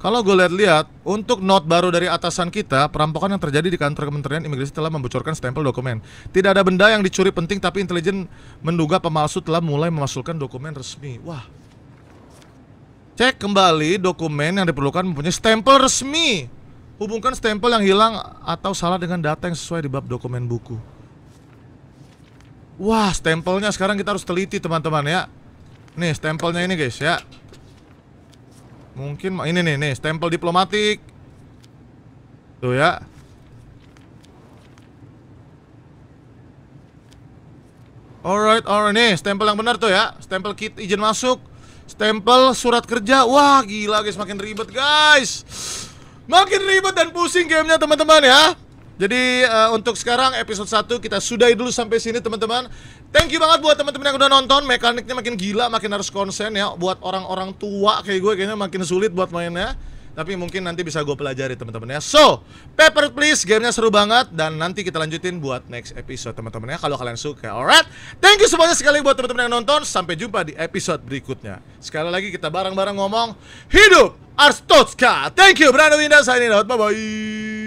kalau gue lihat-lihat, untuk note baru dari atasan kita, perampokan yang terjadi di kantor Kementerian Imigrasi telah membocorkan stempel dokumen. Tidak ada benda yang dicuri penting, tapi intelijen menduga pemalsu telah mulai memasukkan dokumen resmi. Wah. Cek kembali dokumen yang diperlukan mempunyai stempel resmi. Hubungkan stempel yang hilang atau salah dengan data yang sesuai di bab dokumen buku. Wah, stempelnya sekarang kita harus teliti, teman-teman ya. Nih, stempelnya ini, guys ya. Mungkin ini nih nih stempel diplomatik. Tuh ya. Alright, alright nih stempel yang benar tuh ya. Stempel kit izin masuk. Stempel surat kerja. Wah, gila guys, makin ribet guys. Makin ribet dan pusing gamenya teman-teman ya. Jadi uh, untuk sekarang episode 1 kita sudahi dulu sampai sini teman-teman. Thank you banget buat teman-teman yang udah nonton. Mekaniknya makin gila, makin harus konsen ya. Buat orang-orang tua kayak gue kayaknya makin sulit buat mainnya. Tapi mungkin nanti bisa gue pelajari teman-teman ya. So, Pepper, please, gamenya seru banget dan nanti kita lanjutin buat next episode teman-teman ya kalau kalian suka. Alright. Thank you semuanya sekali buat teman-teman yang nonton. Sampai jumpa di episode berikutnya. Sekali lagi kita bareng-bareng ngomong hidup Arstotska. Thank you, Brando Winda signing out. Bye bye.